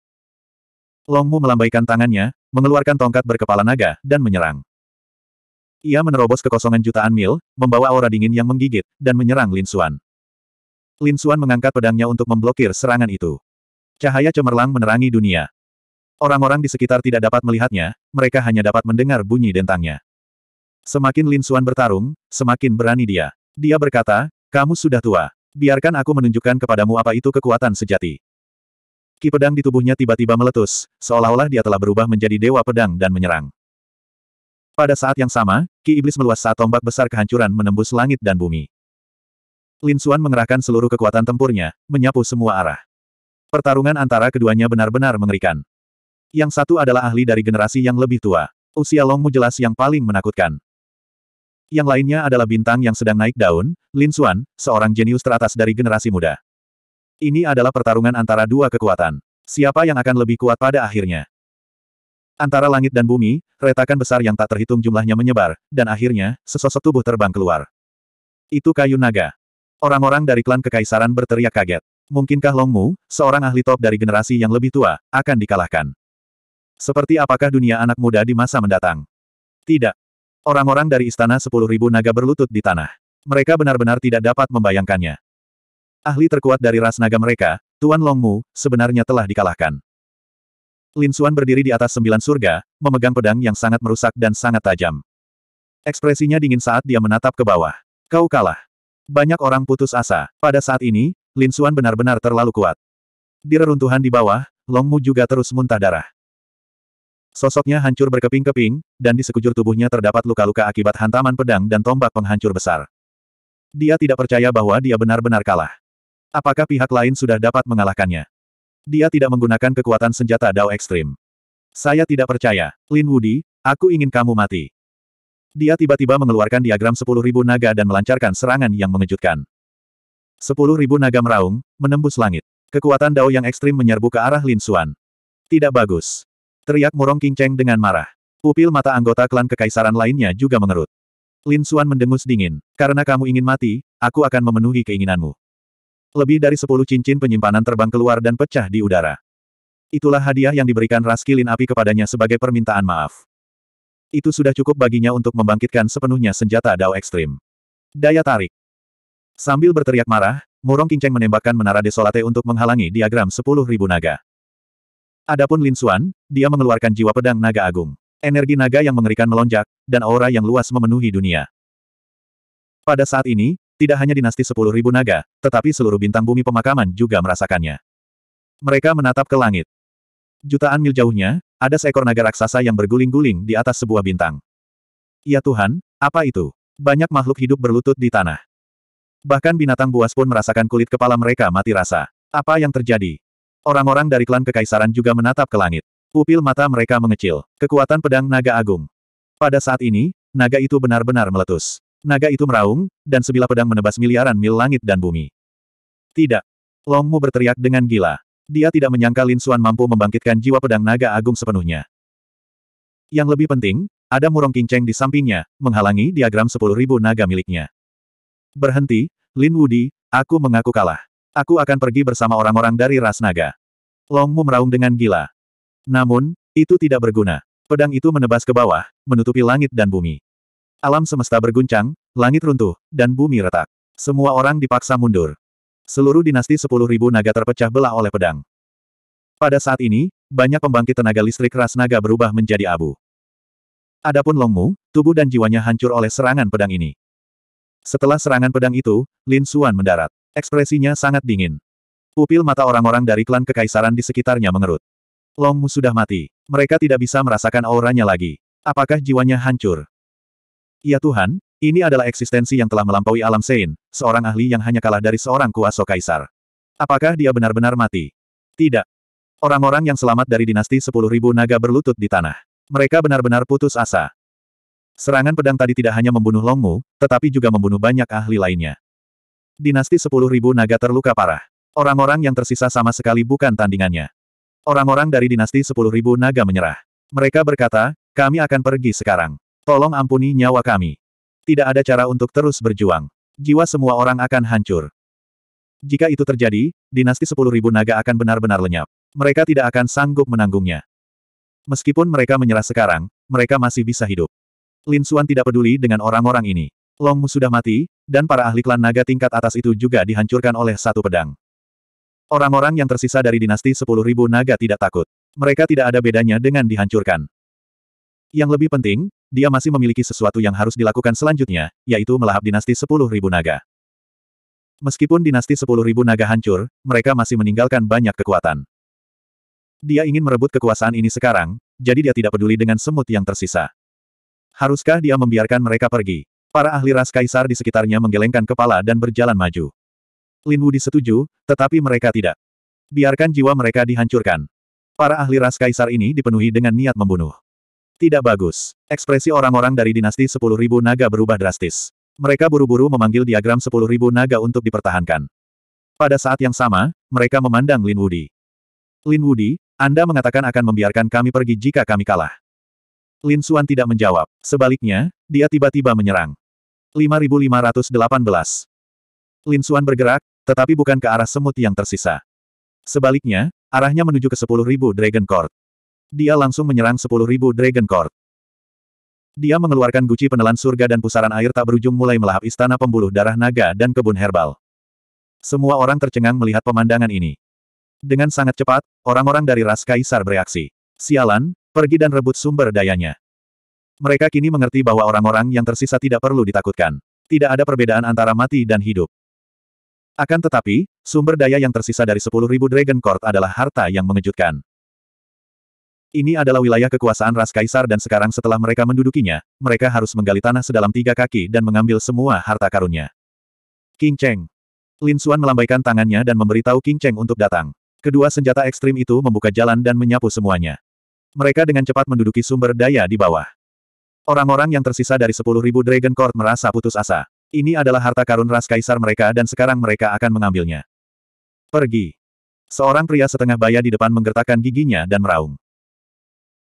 Longmu melambaikan tangannya, mengeluarkan tongkat berkepala naga, dan menyerang. Ia menerobos kekosongan jutaan mil, membawa aura dingin yang menggigit, dan menyerang Lin Xuan. Lin Xuan mengangkat pedangnya untuk memblokir serangan itu. Cahaya cemerlang menerangi dunia. Orang-orang di sekitar tidak dapat melihatnya, mereka hanya dapat mendengar bunyi dentangnya. Semakin Lin Xuan bertarung, semakin berani dia. Dia berkata, kamu sudah tua. Biarkan aku menunjukkan kepadamu apa itu kekuatan sejati. Ki pedang di tubuhnya tiba-tiba meletus, seolah-olah dia telah berubah menjadi dewa pedang dan menyerang. Pada saat yang sama, Ki Iblis meluas saat tombak besar kehancuran menembus langit dan bumi. Lin Xuan mengerahkan seluruh kekuatan tempurnya, menyapu semua arah. Pertarungan antara keduanya benar-benar mengerikan. Yang satu adalah ahli dari generasi yang lebih tua. Usia Longmu jelas yang paling menakutkan. Yang lainnya adalah bintang yang sedang naik daun, Lin Xuan, seorang jenius teratas dari generasi muda. Ini adalah pertarungan antara dua kekuatan. Siapa yang akan lebih kuat pada akhirnya? Antara langit dan bumi, retakan besar yang tak terhitung jumlahnya menyebar, dan akhirnya, sesosok tubuh terbang keluar. Itu kayu naga. Orang-orang dari klan kekaisaran berteriak kaget. Mungkinkah Longmu, seorang ahli top dari generasi yang lebih tua, akan dikalahkan? Seperti apakah dunia anak muda di masa mendatang? Tidak. Orang-orang dari istana sepuluh ribu naga berlutut di tanah. Mereka benar-benar tidak dapat membayangkannya. Ahli terkuat dari ras naga mereka, Tuan Longmu, sebenarnya telah dikalahkan. Lin Xuan berdiri di atas sembilan surga, memegang pedang yang sangat merusak dan sangat tajam. Ekspresinya dingin saat dia menatap ke bawah. Kau kalah. Banyak orang putus asa. Pada saat ini, Lin Xuan benar-benar terlalu kuat. Di reruntuhan di bawah, Longmu juga terus muntah darah. Sosoknya hancur berkeping-keping, dan di sekujur tubuhnya terdapat luka-luka akibat hantaman pedang dan tombak penghancur besar. Dia tidak percaya bahwa dia benar-benar kalah. Apakah pihak lain sudah dapat mengalahkannya? Dia tidak menggunakan kekuatan senjata Dao Ekstrim. Saya tidak percaya. Lin Wudi, aku ingin kamu mati. Dia tiba-tiba mengeluarkan diagram 10.000 naga dan melancarkan serangan yang mengejutkan. 10.000 naga meraung, menembus langit. Kekuatan Dao yang ekstrim menyerbu ke arah Lin Xuan. Tidak bagus. Teriak murong King dengan marah. Pupil mata anggota klan kekaisaran lainnya juga mengerut. Lin Xuan mendengus dingin. Karena kamu ingin mati, aku akan memenuhi keinginanmu. Lebih dari sepuluh cincin penyimpanan terbang keluar dan pecah di udara. Itulah hadiah yang diberikan Raskilin Api kepadanya sebagai permintaan maaf. Itu sudah cukup baginya untuk membangkitkan sepenuhnya senjata Dao Ekstrim. Daya tarik. Sambil berteriak marah, Murong Kinceng menembakkan menara desolate untuk menghalangi diagram sepuluh ribu naga. Adapun Lin Xuan, dia mengeluarkan jiwa pedang naga agung. Energi naga yang mengerikan melonjak, dan aura yang luas memenuhi dunia. Pada saat ini, tidak hanya dinasti sepuluh ribu naga, tetapi seluruh bintang bumi pemakaman juga merasakannya. Mereka menatap ke langit. Jutaan mil jauhnya, ada seekor naga raksasa yang berguling-guling di atas sebuah bintang. Ya Tuhan, apa itu? Banyak makhluk hidup berlutut di tanah. Bahkan binatang buas pun merasakan kulit kepala mereka mati rasa. Apa yang terjadi? Orang-orang dari klan kekaisaran juga menatap ke langit. Pupil mata mereka mengecil. Kekuatan pedang naga agung. Pada saat ini, naga itu benar-benar meletus. Naga itu meraung, dan sebilah pedang menebas miliaran mil langit dan bumi. Tidak. Longmu berteriak dengan gila. Dia tidak menyangka Lin Xuan mampu membangkitkan jiwa pedang naga agung sepenuhnya. Yang lebih penting, ada murong kinceng di sampingnya, menghalangi diagram 10.000 naga miliknya. Berhenti, Lin Wudi, aku mengaku kalah. Aku akan pergi bersama orang-orang dari ras naga. Longmu meraung dengan gila. Namun, itu tidak berguna. Pedang itu menebas ke bawah, menutupi langit dan bumi. Alam semesta berguncang, langit runtuh, dan bumi retak. Semua orang dipaksa mundur. Seluruh dinasti sepuluh ribu naga terpecah belah oleh pedang. Pada saat ini, banyak pembangkit tenaga listrik ras naga berubah menjadi abu. Adapun Longmu, tubuh dan jiwanya hancur oleh serangan pedang ini. Setelah serangan pedang itu, Lin Xuan mendarat. Ekspresinya sangat dingin. Pupil mata orang-orang dari klan kekaisaran di sekitarnya mengerut. Longmu sudah mati. Mereka tidak bisa merasakan auranya lagi. Apakah jiwanya hancur? Ya Tuhan, ini adalah eksistensi yang telah melampaui alam Sein, seorang ahli yang hanya kalah dari seorang kuasa kaisar. Apakah dia benar-benar mati? Tidak. Orang-orang yang selamat dari dinasti 10.000 naga berlutut di tanah. Mereka benar-benar putus asa. Serangan pedang tadi tidak hanya membunuh Longmu, tetapi juga membunuh banyak ahli lainnya. Dinasti ribu naga terluka parah. Orang-orang yang tersisa sama sekali bukan tandingannya. Orang-orang dari dinasti sepuluh ribu naga menyerah. Mereka berkata, kami akan pergi sekarang. Tolong ampuni nyawa kami. Tidak ada cara untuk terus berjuang. Jiwa semua orang akan hancur. Jika itu terjadi, dinasti sepuluh ribu naga akan benar-benar lenyap. Mereka tidak akan sanggup menanggungnya. Meskipun mereka menyerah sekarang, mereka masih bisa hidup. Lin Xuan tidak peduli dengan orang-orang ini. Longmu sudah mati, dan para ahli klan naga tingkat atas itu juga dihancurkan oleh satu pedang. Orang-orang yang tersisa dari dinasti sepuluh ribu naga tidak takut. Mereka tidak ada bedanya dengan dihancurkan. Yang lebih penting, dia masih memiliki sesuatu yang harus dilakukan selanjutnya, yaitu melahap dinasti sepuluh ribu naga. Meskipun dinasti sepuluh ribu naga hancur, mereka masih meninggalkan banyak kekuatan. Dia ingin merebut kekuasaan ini sekarang, jadi dia tidak peduli dengan semut yang tersisa. Haruskah dia membiarkan mereka pergi? Para ahli ras kaisar di sekitarnya menggelengkan kepala dan berjalan maju. Lin Wudi setuju, tetapi mereka tidak. Biarkan jiwa mereka dihancurkan. Para ahli ras kaisar ini dipenuhi dengan niat membunuh. Tidak bagus. Ekspresi orang-orang dari dinasti 10.000 naga berubah drastis. Mereka buru-buru memanggil diagram 10.000 naga untuk dipertahankan. Pada saat yang sama, mereka memandang Lin Wudi. Lin Wudi, Anda mengatakan akan membiarkan kami pergi jika kami kalah. Lin Xuan tidak menjawab. Sebaliknya, dia tiba-tiba menyerang. 5518. Lin Xuan bergerak, tetapi bukan ke arah semut yang tersisa. Sebaliknya, arahnya menuju ke 10.000 Dragon Court. Dia langsung menyerang 10.000 Dragon Court. Dia mengeluarkan guci penelan surga dan pusaran air tak berujung mulai melahap istana pembuluh darah naga dan kebun herbal. Semua orang tercengang melihat pemandangan ini. Dengan sangat cepat, orang-orang dari ras kaisar bereaksi. Sialan, pergi dan rebut sumber dayanya. Mereka kini mengerti bahwa orang-orang yang tersisa tidak perlu ditakutkan. Tidak ada perbedaan antara mati dan hidup. Akan tetapi, sumber daya yang tersisa dari 10.000 Dragon Court adalah harta yang mengejutkan. Ini adalah wilayah kekuasaan Ras Kaisar dan sekarang setelah mereka mendudukinya, mereka harus menggali tanah sedalam tiga kaki dan mengambil semua harta karunnya. King Cheng. Lin Xuan melambaikan tangannya dan memberitahu King Cheng untuk datang. Kedua senjata ekstrim itu membuka jalan dan menyapu semuanya mereka dengan cepat menduduki sumber daya di bawah. Orang-orang yang tersisa dari 10.000 Dragon Court merasa putus asa. Ini adalah harta karun ras kaisar mereka dan sekarang mereka akan mengambilnya. Pergi. Seorang pria setengah baya di depan menggertakkan giginya dan meraung.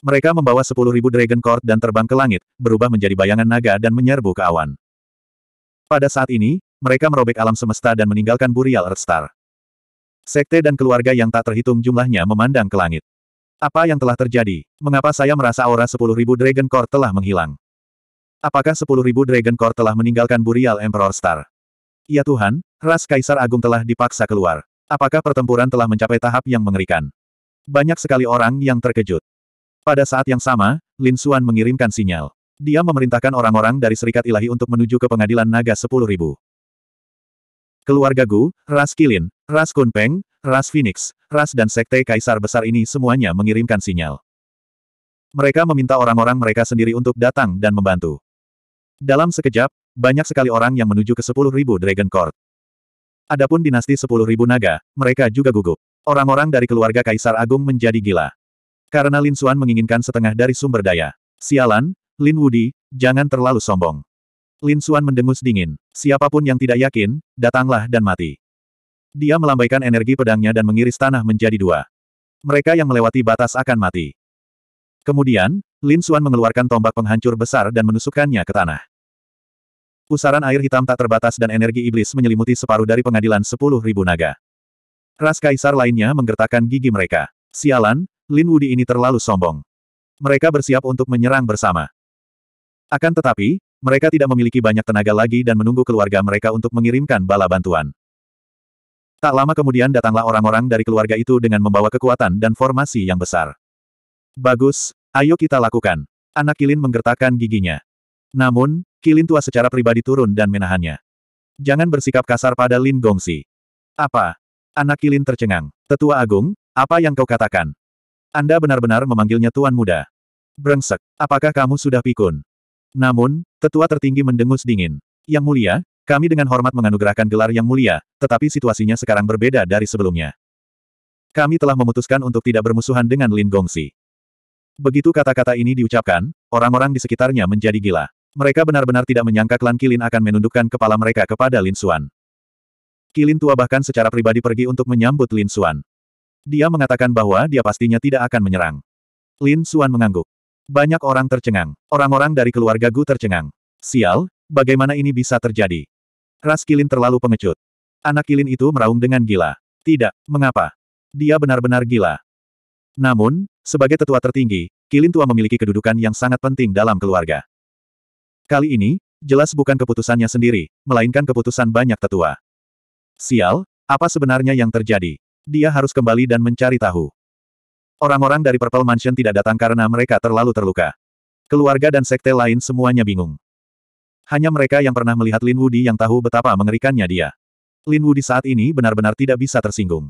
Mereka membawa 10.000 Dragon Court dan terbang ke langit, berubah menjadi bayangan naga dan menyerbu ke awan. Pada saat ini, mereka merobek alam semesta dan meninggalkan Burial Earth Star. Sekte dan keluarga yang tak terhitung jumlahnya memandang ke langit. Apa yang telah terjadi? Mengapa saya merasa aura 10.000 Dragon Core telah menghilang? Apakah 10.000 Dragon Core telah meninggalkan Burial Emperor Star? Ya Tuhan, ras Kaisar Agung telah dipaksa keluar. Apakah pertempuran telah mencapai tahap yang mengerikan? Banyak sekali orang yang terkejut. Pada saat yang sama, Lin Xuan mengirimkan sinyal. Dia memerintahkan orang-orang dari Serikat Ilahi untuk menuju ke pengadilan naga 10.000. Keluarga Gu, Ras Kilin, Ras Kunpeng, Ras Phoenix, Ras dan Sekte Kaisar Besar ini semuanya mengirimkan sinyal. Mereka meminta orang-orang mereka sendiri untuk datang dan membantu. Dalam sekejap, banyak sekali orang yang menuju ke 10.000 Dragon Court. Adapun dinasti 10.000 naga, mereka juga gugup. Orang-orang dari keluarga Kaisar Agung menjadi gila. Karena Lin Xuan menginginkan setengah dari sumber daya. Sialan, Lin Wudi, jangan terlalu sombong. Lin Xuan mendengus dingin. Siapapun yang tidak yakin, datanglah dan mati. Dia melambaikan energi pedangnya dan mengiris tanah menjadi dua. Mereka yang melewati batas akan mati. Kemudian, Lin Xuan mengeluarkan tombak penghancur besar dan menusukkannya ke tanah. Pusaran air hitam tak terbatas dan energi iblis menyelimuti separuh dari pengadilan sepuluh ribu naga. Ras kaisar lainnya menggertakkan gigi mereka. Sialan, Lin Wudi ini terlalu sombong. Mereka bersiap untuk menyerang bersama. Akan tetapi, mereka tidak memiliki banyak tenaga lagi dan menunggu keluarga mereka untuk mengirimkan bala bantuan. Tak lama kemudian datanglah orang-orang dari keluarga itu dengan membawa kekuatan dan formasi yang besar. Bagus, ayo kita lakukan. Anak Kilin menggertakkan giginya. Namun, Kilin tua secara pribadi turun dan menahannya. Jangan bersikap kasar pada Lin Gongsi. Apa? Anak Kilin tercengang. Tetua Agung, apa yang kau katakan? Anda benar-benar memanggilnya Tuan Muda. Brengsek, apakah kamu sudah pikun? Namun, tetua tertinggi mendengus dingin. Yang mulia, kami dengan hormat menganugerahkan gelar yang mulia, tetapi situasinya sekarang berbeda dari sebelumnya. Kami telah memutuskan untuk tidak bermusuhan dengan Lin Gongsi. Begitu kata-kata ini diucapkan, orang-orang di sekitarnya menjadi gila. Mereka benar-benar tidak menyangka klan Kilin akan menundukkan kepala mereka kepada Lin Xuan. Kilin tua bahkan secara pribadi pergi untuk menyambut Lin Xuan. Dia mengatakan bahwa dia pastinya tidak akan menyerang. Lin Xuan mengangguk. Banyak orang tercengang. Orang-orang dari keluarga Gu tercengang. Sial, bagaimana ini bisa terjadi? Ras Kilin terlalu pengecut. Anak Kilin itu meraung dengan gila. Tidak, mengapa? Dia benar-benar gila. Namun, sebagai tetua tertinggi, Kilin tua memiliki kedudukan yang sangat penting dalam keluarga. Kali ini, jelas bukan keputusannya sendiri, melainkan keputusan banyak tetua. Sial, apa sebenarnya yang terjadi? Dia harus kembali dan mencari tahu. Orang-orang dari Purple Mansion tidak datang karena mereka terlalu terluka. Keluarga dan sekte lain semuanya bingung. Hanya mereka yang pernah melihat Lin Wudi yang tahu betapa mengerikannya dia. Lin Wudi saat ini benar-benar tidak bisa tersinggung.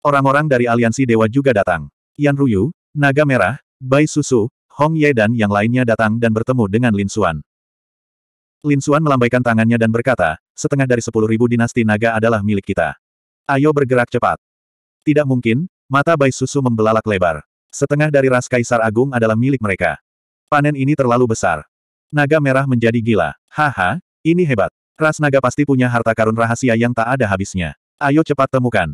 Orang-orang dari aliansi dewa juga datang. Yan Ruyu, Naga Merah, Bai Susu, Hong Ye dan yang lainnya datang dan bertemu dengan Lin Xuan. Lin Xuan melambaikan tangannya dan berkata, setengah dari sepuluh ribu dinasti naga adalah milik kita. Ayo bergerak cepat. Tidak mungkin, mata Bai Susu membelalak lebar. Setengah dari ras Kaisar Agung adalah milik mereka. Panen ini terlalu besar. Naga merah menjadi gila. Haha, ini hebat. Ras naga pasti punya harta karun rahasia yang tak ada habisnya. Ayo cepat temukan.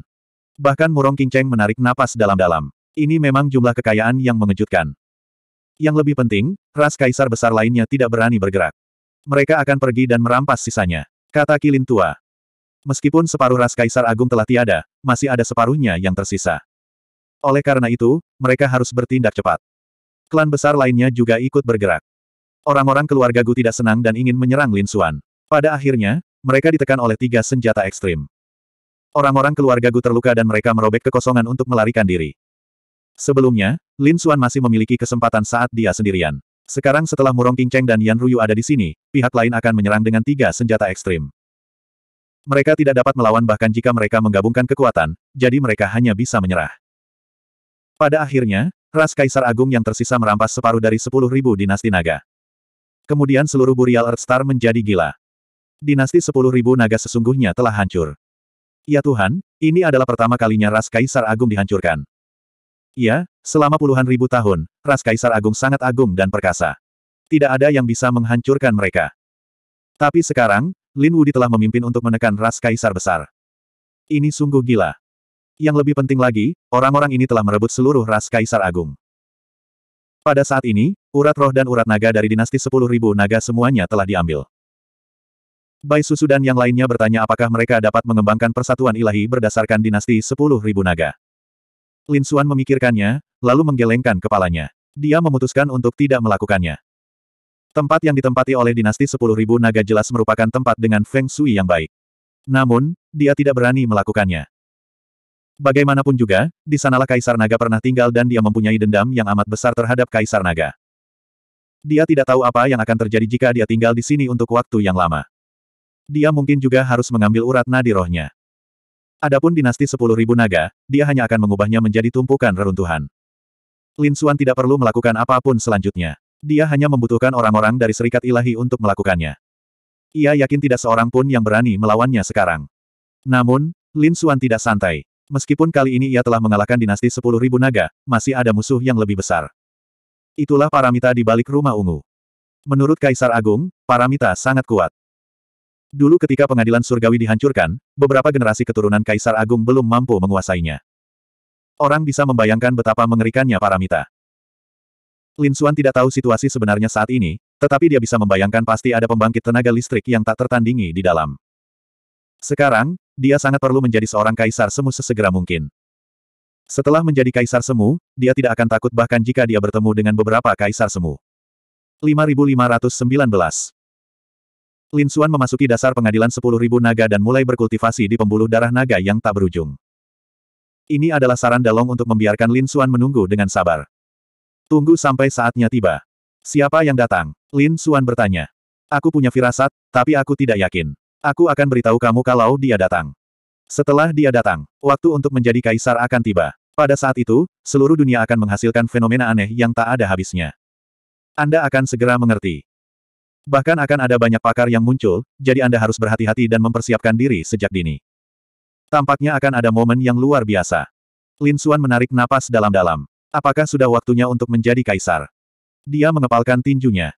Bahkan Murong Kinceng menarik napas dalam-dalam. Ini memang jumlah kekayaan yang mengejutkan. Yang lebih penting, ras kaisar besar lainnya tidak berani bergerak. Mereka akan pergi dan merampas sisanya. Kata Kilin Tua. Meskipun separuh ras kaisar agung telah tiada, masih ada separuhnya yang tersisa. Oleh karena itu, mereka harus bertindak cepat. Klan besar lainnya juga ikut bergerak. Orang-orang keluarga Gu tidak senang dan ingin menyerang Lin Xuan. Pada akhirnya, mereka ditekan oleh tiga senjata ekstrim. Orang-orang keluarga Gu terluka dan mereka merobek kekosongan untuk melarikan diri. Sebelumnya, Lin Xuan masih memiliki kesempatan saat dia sendirian. Sekarang setelah Murong Cheng dan Yan Ruyu ada di sini, pihak lain akan menyerang dengan tiga senjata ekstrim. Mereka tidak dapat melawan bahkan jika mereka menggabungkan kekuatan, jadi mereka hanya bisa menyerah. Pada akhirnya, ras Kaisar Agung yang tersisa merampas separuh dari 10.000 dinasti naga. Kemudian seluruh Burial Star menjadi gila. Dinasti 10.000 naga sesungguhnya telah hancur. Ya Tuhan, ini adalah pertama kalinya Ras Kaisar Agung dihancurkan. Ya, selama puluhan ribu tahun, Ras Kaisar Agung sangat agung dan perkasa. Tidak ada yang bisa menghancurkan mereka. Tapi sekarang, Lin Wudi telah memimpin untuk menekan Ras Kaisar besar. Ini sungguh gila. Yang lebih penting lagi, orang-orang ini telah merebut seluruh Ras Kaisar Agung. Pada saat ini, Urat roh dan urat naga dari dinasti sepuluh ribu naga semuanya telah diambil. Bai Susu dan yang lainnya bertanya apakah mereka dapat mengembangkan persatuan ilahi berdasarkan dinasti sepuluh ribu naga. Lin Xuan memikirkannya, lalu menggelengkan kepalanya. Dia memutuskan untuk tidak melakukannya. Tempat yang ditempati oleh dinasti sepuluh ribu naga jelas merupakan tempat dengan feng shui yang baik. Namun, dia tidak berani melakukannya. Bagaimanapun juga, di sanalah Kaisar Naga pernah tinggal dan dia mempunyai dendam yang amat besar terhadap Kaisar Naga. Dia tidak tahu apa yang akan terjadi jika dia tinggal di sini untuk waktu yang lama. Dia mungkin juga harus mengambil urat nadi rohnya. Adapun dinasti sepuluh ribu naga, dia hanya akan mengubahnya menjadi tumpukan reruntuhan. Lin Xuan tidak perlu melakukan apapun selanjutnya. Dia hanya membutuhkan orang-orang dari Serikat Ilahi untuk melakukannya. Ia yakin tidak seorang pun yang berani melawannya sekarang. Namun, Lin Xuan tidak santai. Meskipun kali ini ia telah mengalahkan dinasti sepuluh ribu naga, masih ada musuh yang lebih besar. Itulah Paramita di balik rumah ungu. Menurut Kaisar Agung, Paramita sangat kuat. Dulu ketika pengadilan surgawi dihancurkan, beberapa generasi keturunan Kaisar Agung belum mampu menguasainya. Orang bisa membayangkan betapa mengerikannya Paramita. Lin Xuan tidak tahu situasi sebenarnya saat ini, tetapi dia bisa membayangkan pasti ada pembangkit tenaga listrik yang tak tertandingi di dalam. Sekarang, dia sangat perlu menjadi seorang kaisar semu sesegera mungkin. Setelah menjadi kaisar semu, dia tidak akan takut bahkan jika dia bertemu dengan beberapa kaisar semu. 5519 Lin Xuan memasuki dasar pengadilan 10.000 naga dan mulai berkultivasi di pembuluh darah naga yang tak berujung. Ini adalah saran Dalong untuk membiarkan Lin Xuan menunggu dengan sabar. Tunggu sampai saatnya tiba. Siapa yang datang? Lin Xuan bertanya. Aku punya firasat, tapi aku tidak yakin. Aku akan beritahu kamu kalau dia datang. Setelah dia datang, waktu untuk menjadi kaisar akan tiba. Pada saat itu, seluruh dunia akan menghasilkan fenomena aneh yang tak ada habisnya. Anda akan segera mengerti. Bahkan akan ada banyak pakar yang muncul, jadi Anda harus berhati-hati dan mempersiapkan diri sejak dini. Tampaknya akan ada momen yang luar biasa. Lin Xuan menarik napas dalam-dalam. Apakah sudah waktunya untuk menjadi kaisar? Dia mengepalkan tinjunya.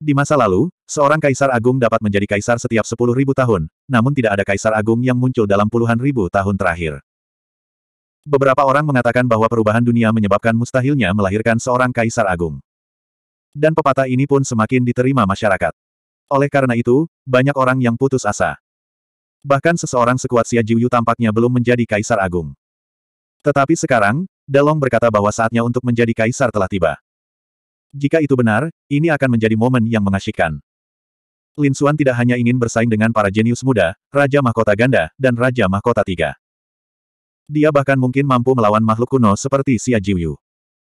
Di masa lalu, seorang kaisar agung dapat menjadi kaisar setiap 10.000 tahun, namun tidak ada kaisar agung yang muncul dalam puluhan ribu tahun terakhir. Beberapa orang mengatakan bahwa perubahan dunia menyebabkan mustahilnya melahirkan seorang kaisar agung. Dan pepatah ini pun semakin diterima masyarakat. Oleh karena itu, banyak orang yang putus asa. Bahkan seseorang sekuat Xia Jiuyu tampaknya belum menjadi kaisar agung. Tetapi sekarang, Dalong berkata bahwa saatnya untuk menjadi kaisar telah tiba. Jika itu benar, ini akan menjadi momen yang mengasyikkan. Lin Xuan tidak hanya ingin bersaing dengan para jenius muda, Raja Mahkota Ganda, dan Raja Mahkota Tiga. Dia bahkan mungkin mampu melawan makhluk kuno seperti Xia Jiuyu.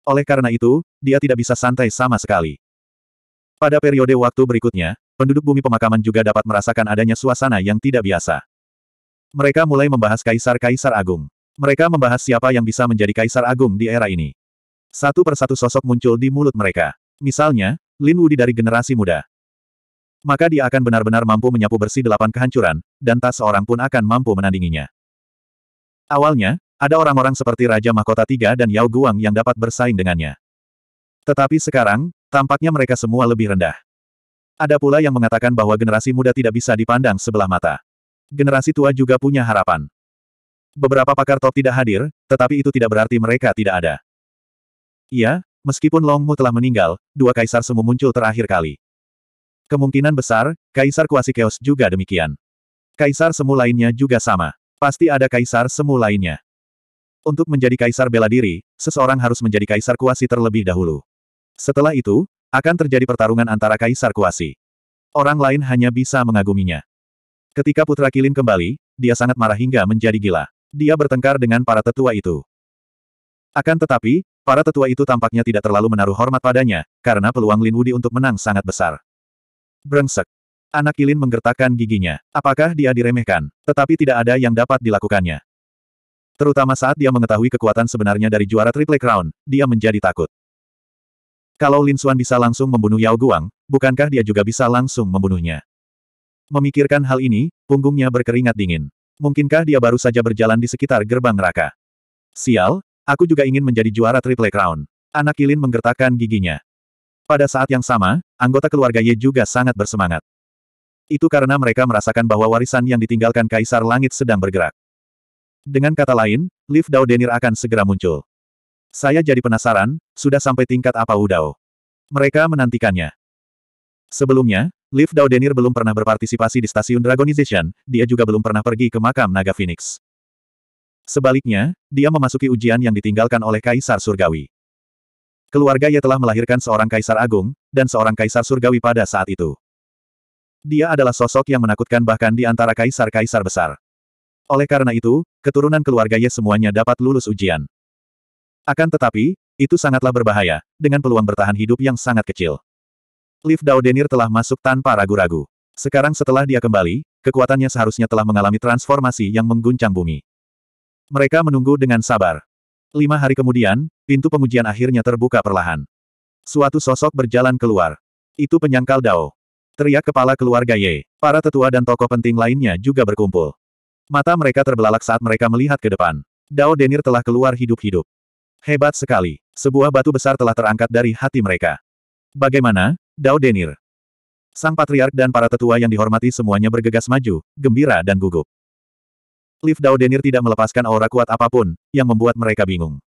Oleh karena itu, dia tidak bisa santai sama sekali. Pada periode waktu berikutnya, penduduk bumi pemakaman juga dapat merasakan adanya suasana yang tidak biasa. Mereka mulai membahas kaisar-kaisar agung. Mereka membahas siapa yang bisa menjadi kaisar agung di era ini. Satu persatu sosok muncul di mulut mereka. Misalnya, Lin Wudi dari generasi muda. Maka dia akan benar-benar mampu menyapu bersih delapan kehancuran, dan tak seorang pun akan mampu menandinginya. Awalnya, ada orang-orang seperti Raja Mahkota Tiga dan Yao Guang yang dapat bersaing dengannya. Tetapi sekarang, tampaknya mereka semua lebih rendah. Ada pula yang mengatakan bahwa generasi muda tidak bisa dipandang sebelah mata. Generasi tua juga punya harapan. Beberapa pakar top tidak hadir, tetapi itu tidak berarti mereka tidak ada. Iya, meskipun Longmu telah meninggal, dua kaisar semu muncul terakhir kali. Kemungkinan besar, kaisar kuasi keos juga demikian. Kaisar semu lainnya juga sama. Pasti ada kaisar semu lainnya. Untuk menjadi kaisar bela diri, seseorang harus menjadi kaisar kuasi terlebih dahulu. Setelah itu, akan terjadi pertarungan antara kaisar kuasi. Orang lain hanya bisa mengaguminya. Ketika Putra Kilin kembali, dia sangat marah hingga menjadi gila. Dia bertengkar dengan para tetua itu. Akan tetapi, para tetua itu tampaknya tidak terlalu menaruh hormat padanya, karena peluang Lin Wudi untuk menang sangat besar. Brengsek, Anak Kilin menggertakkan giginya. Apakah dia diremehkan? Tetapi tidak ada yang dapat dilakukannya. Terutama saat dia mengetahui kekuatan sebenarnya dari juara Triple Crown, dia menjadi takut. Kalau Lin Xuan bisa langsung membunuh Yao Guang, bukankah dia juga bisa langsung membunuhnya? Memikirkan hal ini, punggungnya berkeringat dingin. Mungkinkah dia baru saja berjalan di sekitar gerbang neraka? Sial, aku juga ingin menjadi juara Triple Crown. Anak Kilin menggertakkan giginya. Pada saat yang sama, anggota keluarga Ye juga sangat bersemangat. Itu karena mereka merasakan bahwa warisan yang ditinggalkan Kaisar Langit sedang bergerak. Dengan kata lain, Liv Dao Denir akan segera muncul. Saya jadi penasaran, sudah sampai tingkat apa Udao? Mereka menantikannya. Sebelumnya, Liv Dao Denir belum pernah berpartisipasi di stasiun Dragonization, dia juga belum pernah pergi ke makam Naga Phoenix. Sebaliknya, dia memasuki ujian yang ditinggalkan oleh Kaisar Surgawi. Keluarga ia telah melahirkan seorang Kaisar Agung, dan seorang Kaisar Surgawi pada saat itu. Dia adalah sosok yang menakutkan bahkan di antara kaisar-kaisar besar. Oleh karena itu, keturunan keluarga Ye semuanya dapat lulus ujian. Akan tetapi, itu sangatlah berbahaya, dengan peluang bertahan hidup yang sangat kecil. Liv Denir telah masuk tanpa ragu-ragu. Sekarang setelah dia kembali, kekuatannya seharusnya telah mengalami transformasi yang mengguncang bumi. Mereka menunggu dengan sabar. Lima hari kemudian, pintu pengujian akhirnya terbuka perlahan. Suatu sosok berjalan keluar. Itu penyangkal Dao. Teriak kepala keluarga Ye. Para tetua dan tokoh penting lainnya juga berkumpul. Mata mereka terbelalak saat mereka melihat ke depan. Dao Denir telah keluar hidup-hidup. Hebat sekali. Sebuah batu besar telah terangkat dari hati mereka. Bagaimana, Dao Denir? Sang patriark dan para tetua yang dihormati semuanya bergegas maju, gembira dan gugup. Lift Dao Denir tidak melepaskan aura kuat apapun, yang membuat mereka bingung.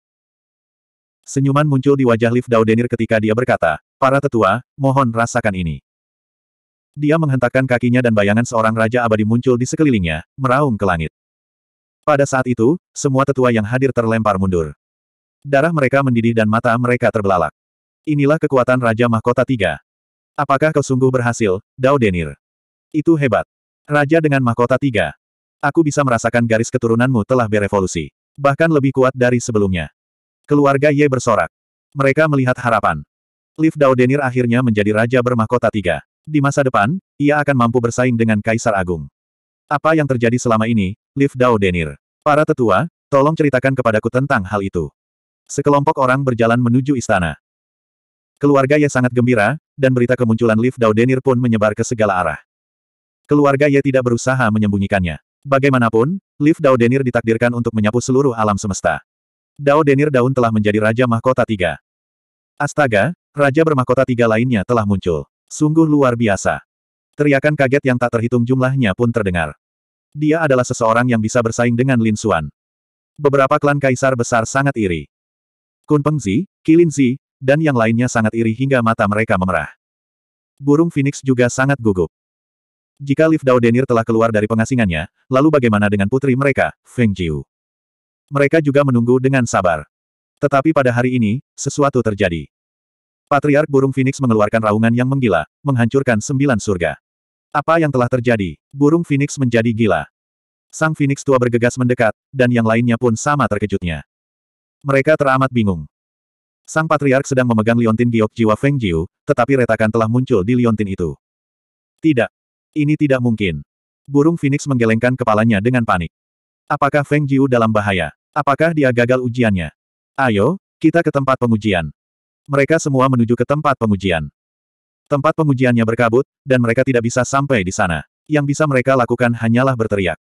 Senyuman muncul di wajah Lift Dao Denir ketika dia berkata, Para tetua, mohon rasakan ini. Dia menghentakkan kakinya dan bayangan seorang raja abadi muncul di sekelilingnya, meraung ke langit. Pada saat itu, semua tetua yang hadir terlempar mundur. Darah mereka mendidih dan mata mereka terbelalak. Inilah kekuatan Raja Mahkota Tiga. Apakah kau sungguh berhasil, Dao Denir? Itu hebat. Raja dengan Mahkota Tiga. Aku bisa merasakan garis keturunanmu telah berevolusi. Bahkan lebih kuat dari sebelumnya. Keluarga Ye bersorak. Mereka melihat harapan. Liv Dao Denir akhirnya menjadi Raja bermahkota tiga. Di masa depan, ia akan mampu bersaing dengan Kaisar Agung. Apa yang terjadi selama ini, Liv Dao Denir? Para tetua, tolong ceritakan kepadaku tentang hal itu. Sekelompok orang berjalan menuju istana. Keluarga Ye sangat gembira, dan berita kemunculan Liv Dao Denir pun menyebar ke segala arah. Keluarga Ye tidak berusaha menyembunyikannya. Bagaimanapun, Liv Dao Denir ditakdirkan untuk menyapu seluruh alam semesta. Dao Denir Daun telah menjadi Raja Mahkota Tiga. Astaga, Raja Bermahkota Tiga lainnya telah muncul. Sungguh luar biasa. Teriakan kaget yang tak terhitung jumlahnya pun terdengar. Dia adalah seseorang yang bisa bersaing dengan Lin Xuan. Beberapa klan kaisar besar sangat iri. Kun Pengzi, Kilinzi, dan yang lainnya sangat iri hingga mata mereka memerah. Burung Phoenix juga sangat gugup. Jika Liv Daudenir telah keluar dari pengasingannya, lalu bagaimana dengan putri mereka, Feng Jiu? Mereka juga menunggu dengan sabar. Tetapi pada hari ini, sesuatu terjadi. Patriark burung Phoenix mengeluarkan raungan yang menggila, menghancurkan sembilan surga. Apa yang telah terjadi? Burung Phoenix menjadi gila. Sang Phoenix tua bergegas mendekat, dan yang lainnya pun sama terkejutnya. Mereka teramat bingung. Sang Patriark sedang memegang liontin giok jiwa Feng Jiu, tetapi retakan telah muncul di liontin itu. Tidak. Ini tidak mungkin. Burung Phoenix menggelengkan kepalanya dengan panik. Apakah Feng Jiu dalam bahaya? Apakah dia gagal ujiannya? Ayo, kita ke tempat pengujian. Mereka semua menuju ke tempat pengujian. Tempat pengujiannya berkabut, dan mereka tidak bisa sampai di sana. Yang bisa mereka lakukan hanyalah berteriak.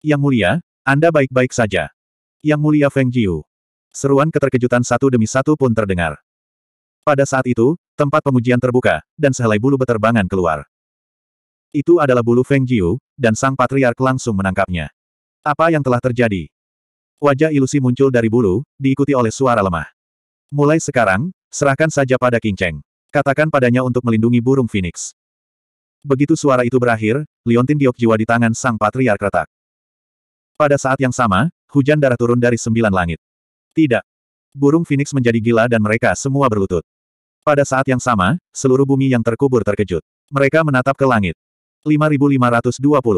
Yang mulia, Anda baik-baik saja. Yang mulia Feng Jiu. Seruan keterkejutan satu demi satu pun terdengar. Pada saat itu, tempat pengujian terbuka, dan sehelai bulu beterbangan keluar. Itu adalah bulu Feng Jiu, dan sang patriark langsung menangkapnya. Apa yang telah terjadi? Wajah ilusi muncul dari bulu, diikuti oleh suara lemah. Mulai sekarang, Serahkan saja pada King Cheng. Katakan padanya untuk melindungi burung Phoenix. Begitu suara itu berakhir, liontin giok jiwa di tangan sang patriark retak. Pada saat yang sama, hujan darah turun dari sembilan langit. Tidak. Burung Phoenix menjadi gila dan mereka semua berlutut. Pada saat yang sama, seluruh bumi yang terkubur terkejut. Mereka menatap ke langit. 5520.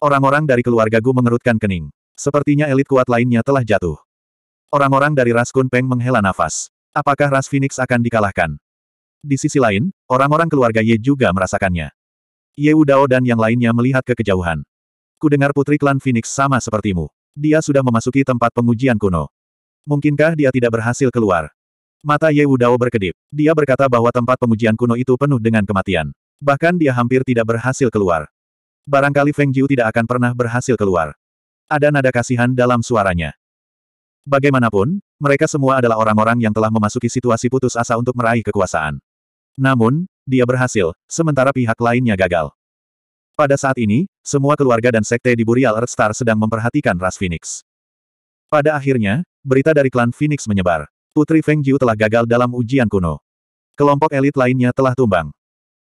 Orang-orang dari keluarga Gu mengerutkan kening. Sepertinya elit kuat lainnya telah jatuh. Orang-orang dari ras Kunpeng Peng menghela nafas. Apakah ras Phoenix akan dikalahkan? Di sisi lain, orang-orang keluarga Ye juga merasakannya. Ye Udao dan yang lainnya melihat ke kejauhan. Ku dengar putri klan Phoenix sama sepertimu. Dia sudah memasuki tempat pengujian kuno. Mungkinkah dia tidak berhasil keluar? Mata Ye Udao berkedip. Dia berkata bahwa tempat pengujian kuno itu penuh dengan kematian. Bahkan dia hampir tidak berhasil keluar. Barangkali Feng Jiu tidak akan pernah berhasil keluar. Ada nada kasihan dalam suaranya. Bagaimanapun, mereka semua adalah orang-orang yang telah memasuki situasi putus asa untuk meraih kekuasaan. Namun, dia berhasil, sementara pihak lainnya gagal. Pada saat ini, semua keluarga dan sekte di Burial Star sedang memperhatikan ras Phoenix. Pada akhirnya, berita dari klan Phoenix menyebar. Putri Feng Jiu telah gagal dalam ujian kuno. Kelompok elit lainnya telah tumbang.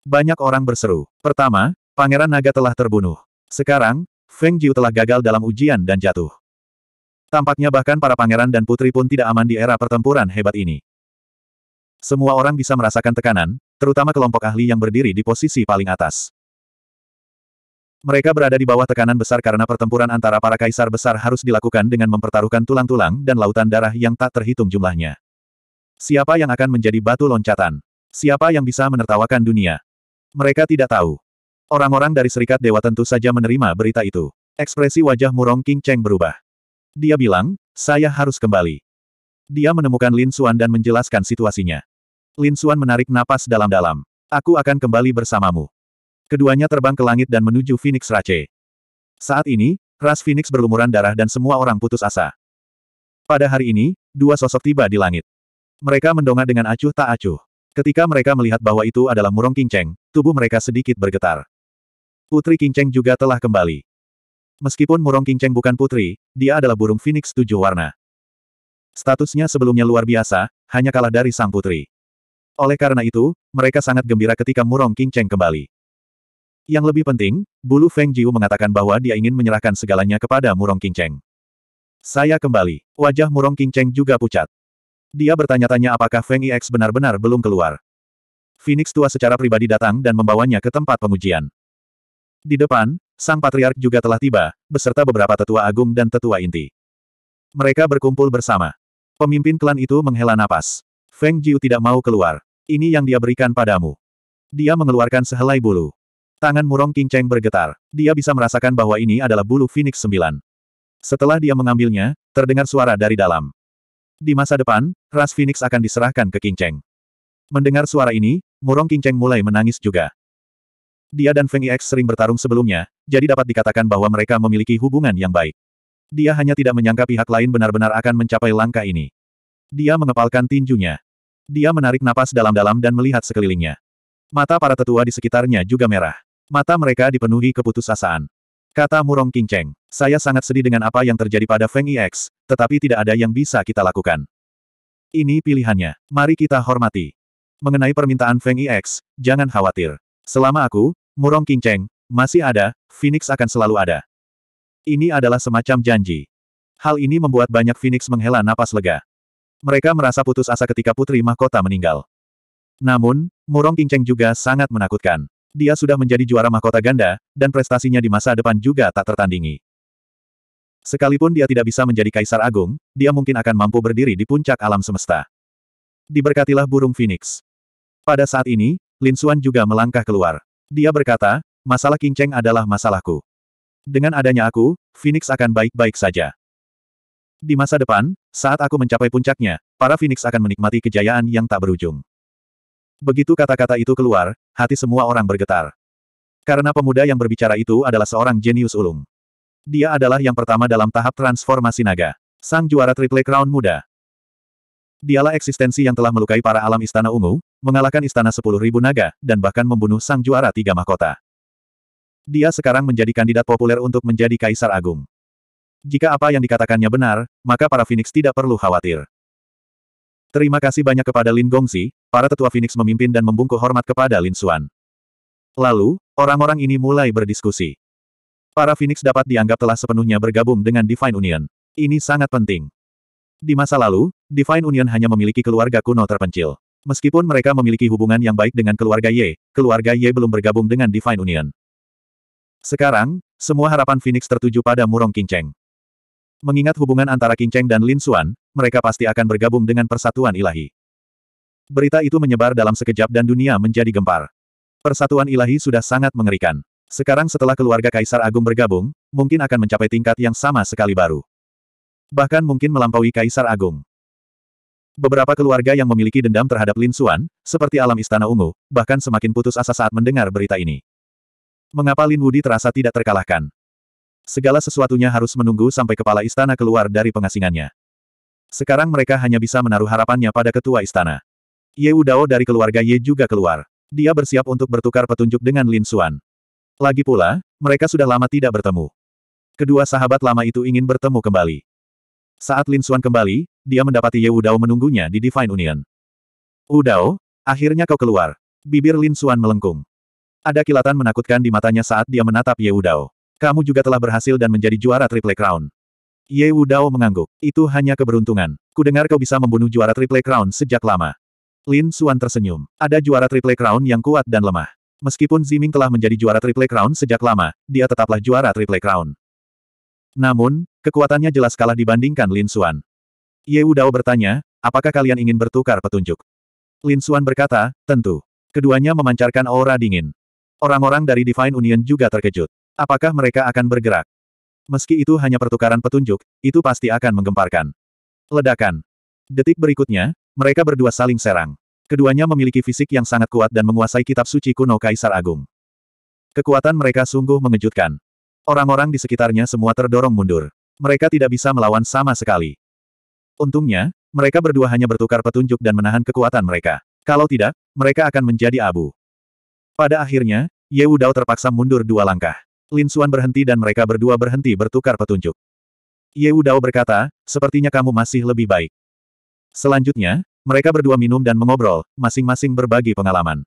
Banyak orang berseru. Pertama, Pangeran Naga telah terbunuh. Sekarang, Feng Jiu telah gagal dalam ujian dan jatuh. Tampaknya bahkan para pangeran dan putri pun tidak aman di era pertempuran hebat ini. Semua orang bisa merasakan tekanan, terutama kelompok ahli yang berdiri di posisi paling atas. Mereka berada di bawah tekanan besar karena pertempuran antara para kaisar besar harus dilakukan dengan mempertaruhkan tulang-tulang dan lautan darah yang tak terhitung jumlahnya. Siapa yang akan menjadi batu loncatan? Siapa yang bisa menertawakan dunia? Mereka tidak tahu. Orang-orang dari Serikat Dewa tentu saja menerima berita itu. Ekspresi wajah Murong King Cheng berubah. Dia bilang, saya harus kembali. Dia menemukan Lin Xuan dan menjelaskan situasinya. Lin Xuan menarik napas dalam-dalam. Aku akan kembali bersamamu. Keduanya terbang ke langit dan menuju Phoenix Rache. Saat ini, ras Phoenix berlumuran darah dan semua orang putus asa. Pada hari ini, dua sosok tiba di langit. Mereka mendongak dengan acuh tak acuh. Ketika mereka melihat bahwa itu adalah murung kinceng, tubuh mereka sedikit bergetar. Putri kinceng juga telah kembali. Meskipun Murong Qingcheng bukan putri, dia adalah burung Phoenix tujuh warna. Statusnya sebelumnya luar biasa, hanya kalah dari sang putri. Oleh karena itu, mereka sangat gembira ketika Murong Qingcheng kembali. Yang lebih penting, Bulu Feng Jiu mengatakan bahwa dia ingin menyerahkan segalanya kepada Murong Qingcheng. Saya kembali. Wajah Murong Qingcheng juga pucat. Dia bertanya-tanya apakah Feng Ix benar-benar belum keluar. Phoenix tua secara pribadi datang dan membawanya ke tempat pengujian. Di depan, Sang Patriark juga telah tiba, beserta beberapa tetua agung dan tetua inti. Mereka berkumpul bersama. Pemimpin klan itu menghela napas. Feng Jiu tidak mau keluar. Ini yang dia berikan padamu. Dia mengeluarkan sehelai bulu. Tangan murong King Cheng bergetar. Dia bisa merasakan bahwa ini adalah bulu Phoenix 9. Setelah dia mengambilnya, terdengar suara dari dalam. Di masa depan, ras Phoenix akan diserahkan ke King Cheng. Mendengar suara ini, Murong King Cheng mulai menangis juga. Dia dan Feng Yix sering bertarung sebelumnya, jadi dapat dikatakan bahwa mereka memiliki hubungan yang baik. Dia hanya tidak menyangka pihak lain benar-benar akan mencapai langkah ini. Dia mengepalkan tinjunya. Dia menarik napas dalam-dalam dan melihat sekelilingnya. Mata para tetua di sekitarnya juga merah. Mata mereka dipenuhi keputusasaan. Kata Murong Kingceng, saya sangat sedih dengan apa yang terjadi pada Feng Yix, tetapi tidak ada yang bisa kita lakukan. Ini pilihannya, mari kita hormati. Mengenai permintaan Feng Yix, jangan khawatir. Selama aku, Murong King masih ada, Phoenix akan selalu ada. Ini adalah semacam janji. Hal ini membuat banyak Phoenix menghela napas lega. Mereka merasa putus asa ketika Putri Mahkota meninggal. Namun, Murong King juga sangat menakutkan. Dia sudah menjadi juara mahkota ganda, dan prestasinya di masa depan juga tak tertandingi. Sekalipun dia tidak bisa menjadi kaisar agung, dia mungkin akan mampu berdiri di puncak alam semesta. Diberkatilah burung phoenix. Pada saat ini, Lin Xuan juga melangkah keluar. Dia berkata, masalah kinceng adalah masalahku. Dengan adanya aku, Phoenix akan baik-baik saja. Di masa depan, saat aku mencapai puncaknya, para Phoenix akan menikmati kejayaan yang tak berujung. Begitu kata-kata itu keluar, hati semua orang bergetar. Karena pemuda yang berbicara itu adalah seorang jenius ulung. Dia adalah yang pertama dalam tahap transformasi naga. Sang juara Triple Crown muda. Dialah eksistensi yang telah melukai para alam istana ungu, mengalahkan istana sepuluh ribu naga, dan bahkan membunuh sang juara tiga mahkota. Dia sekarang menjadi kandidat populer untuk menjadi Kaisar Agung. Jika apa yang dikatakannya benar, maka para Phoenix tidak perlu khawatir. Terima kasih banyak kepada Lin Gongzi, para tetua Phoenix memimpin dan membungkuk hormat kepada Lin Xuan. Lalu, orang-orang ini mulai berdiskusi. Para Phoenix dapat dianggap telah sepenuhnya bergabung dengan Divine Union. Ini sangat penting. Di masa lalu, Divine Union hanya memiliki keluarga kuno terpencil. Meskipun mereka memiliki hubungan yang baik dengan keluarga Ye, keluarga Ye belum bergabung dengan Divine Union. Sekarang, semua harapan Phoenix tertuju pada Murong Kinceng. Mengingat hubungan antara Kinceng dan Lin Xuan, mereka pasti akan bergabung dengan persatuan ilahi. Berita itu menyebar dalam sekejap dan dunia menjadi gempar. Persatuan ilahi sudah sangat mengerikan. Sekarang setelah keluarga Kaisar Agung bergabung, mungkin akan mencapai tingkat yang sama sekali baru. Bahkan mungkin melampaui Kaisar Agung. Beberapa keluarga yang memiliki dendam terhadap Lin Xuan, seperti alam Istana Ungu, bahkan semakin putus asa saat mendengar berita ini. Mengapa Lin Wudi terasa tidak terkalahkan? Segala sesuatunya harus menunggu sampai kepala istana keluar dari pengasingannya. Sekarang mereka hanya bisa menaruh harapannya pada ketua istana. Ye Udao dari keluarga Ye juga keluar. Dia bersiap untuk bertukar petunjuk dengan Lin Xuan. Lagi pula, mereka sudah lama tidak bertemu. Kedua sahabat lama itu ingin bertemu kembali. Saat Lin Xuan kembali, dia mendapati Ye Wudao menunggunya di Divine Union. Wudao, akhirnya kau keluar. Bibir Lin Xuan melengkung. Ada kilatan menakutkan di matanya saat dia menatap Ye Wudao. Kamu juga telah berhasil dan menjadi juara Triple Crown. Ye Wudao mengangguk. Itu hanya keberuntungan. Kudengar kau bisa membunuh juara Triple Crown sejak lama. Lin Xuan tersenyum. Ada juara Triple Crown yang kuat dan lemah. Meskipun Ziming telah menjadi juara Triple Crown sejak lama, dia tetaplah juara Triple Crown. Namun, kekuatannya jelas kalah dibandingkan Lin Xuan. Ye Dao bertanya, apakah kalian ingin bertukar petunjuk? Lin Xuan berkata, tentu. Keduanya memancarkan aura dingin. Orang-orang dari Divine Union juga terkejut. Apakah mereka akan bergerak? Meski itu hanya pertukaran petunjuk, itu pasti akan menggemparkan. Ledakan. Detik berikutnya, mereka berdua saling serang. Keduanya memiliki fisik yang sangat kuat dan menguasai kitab suci kuno Kaisar Agung. Kekuatan mereka sungguh mengejutkan. Orang-orang di sekitarnya semua terdorong mundur. Mereka tidak bisa melawan sama sekali. Untungnya, mereka berdua hanya bertukar petunjuk dan menahan kekuatan mereka. Kalau tidak, mereka akan menjadi abu. Pada akhirnya, Ye Wudao terpaksa mundur dua langkah. Lin Xuan berhenti dan mereka berdua berhenti bertukar petunjuk. Ye Wudao berkata, sepertinya kamu masih lebih baik. Selanjutnya, mereka berdua minum dan mengobrol, masing-masing berbagi pengalaman.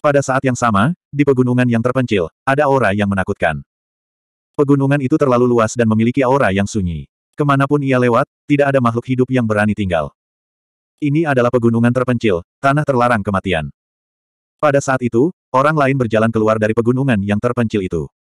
Pada saat yang sama, di pegunungan yang terpencil, ada aura yang menakutkan. Pegunungan itu terlalu luas dan memiliki aura yang sunyi. Kemanapun ia lewat, tidak ada makhluk hidup yang berani tinggal. Ini adalah pegunungan terpencil, tanah terlarang kematian. Pada saat itu, orang lain berjalan keluar dari pegunungan yang terpencil itu.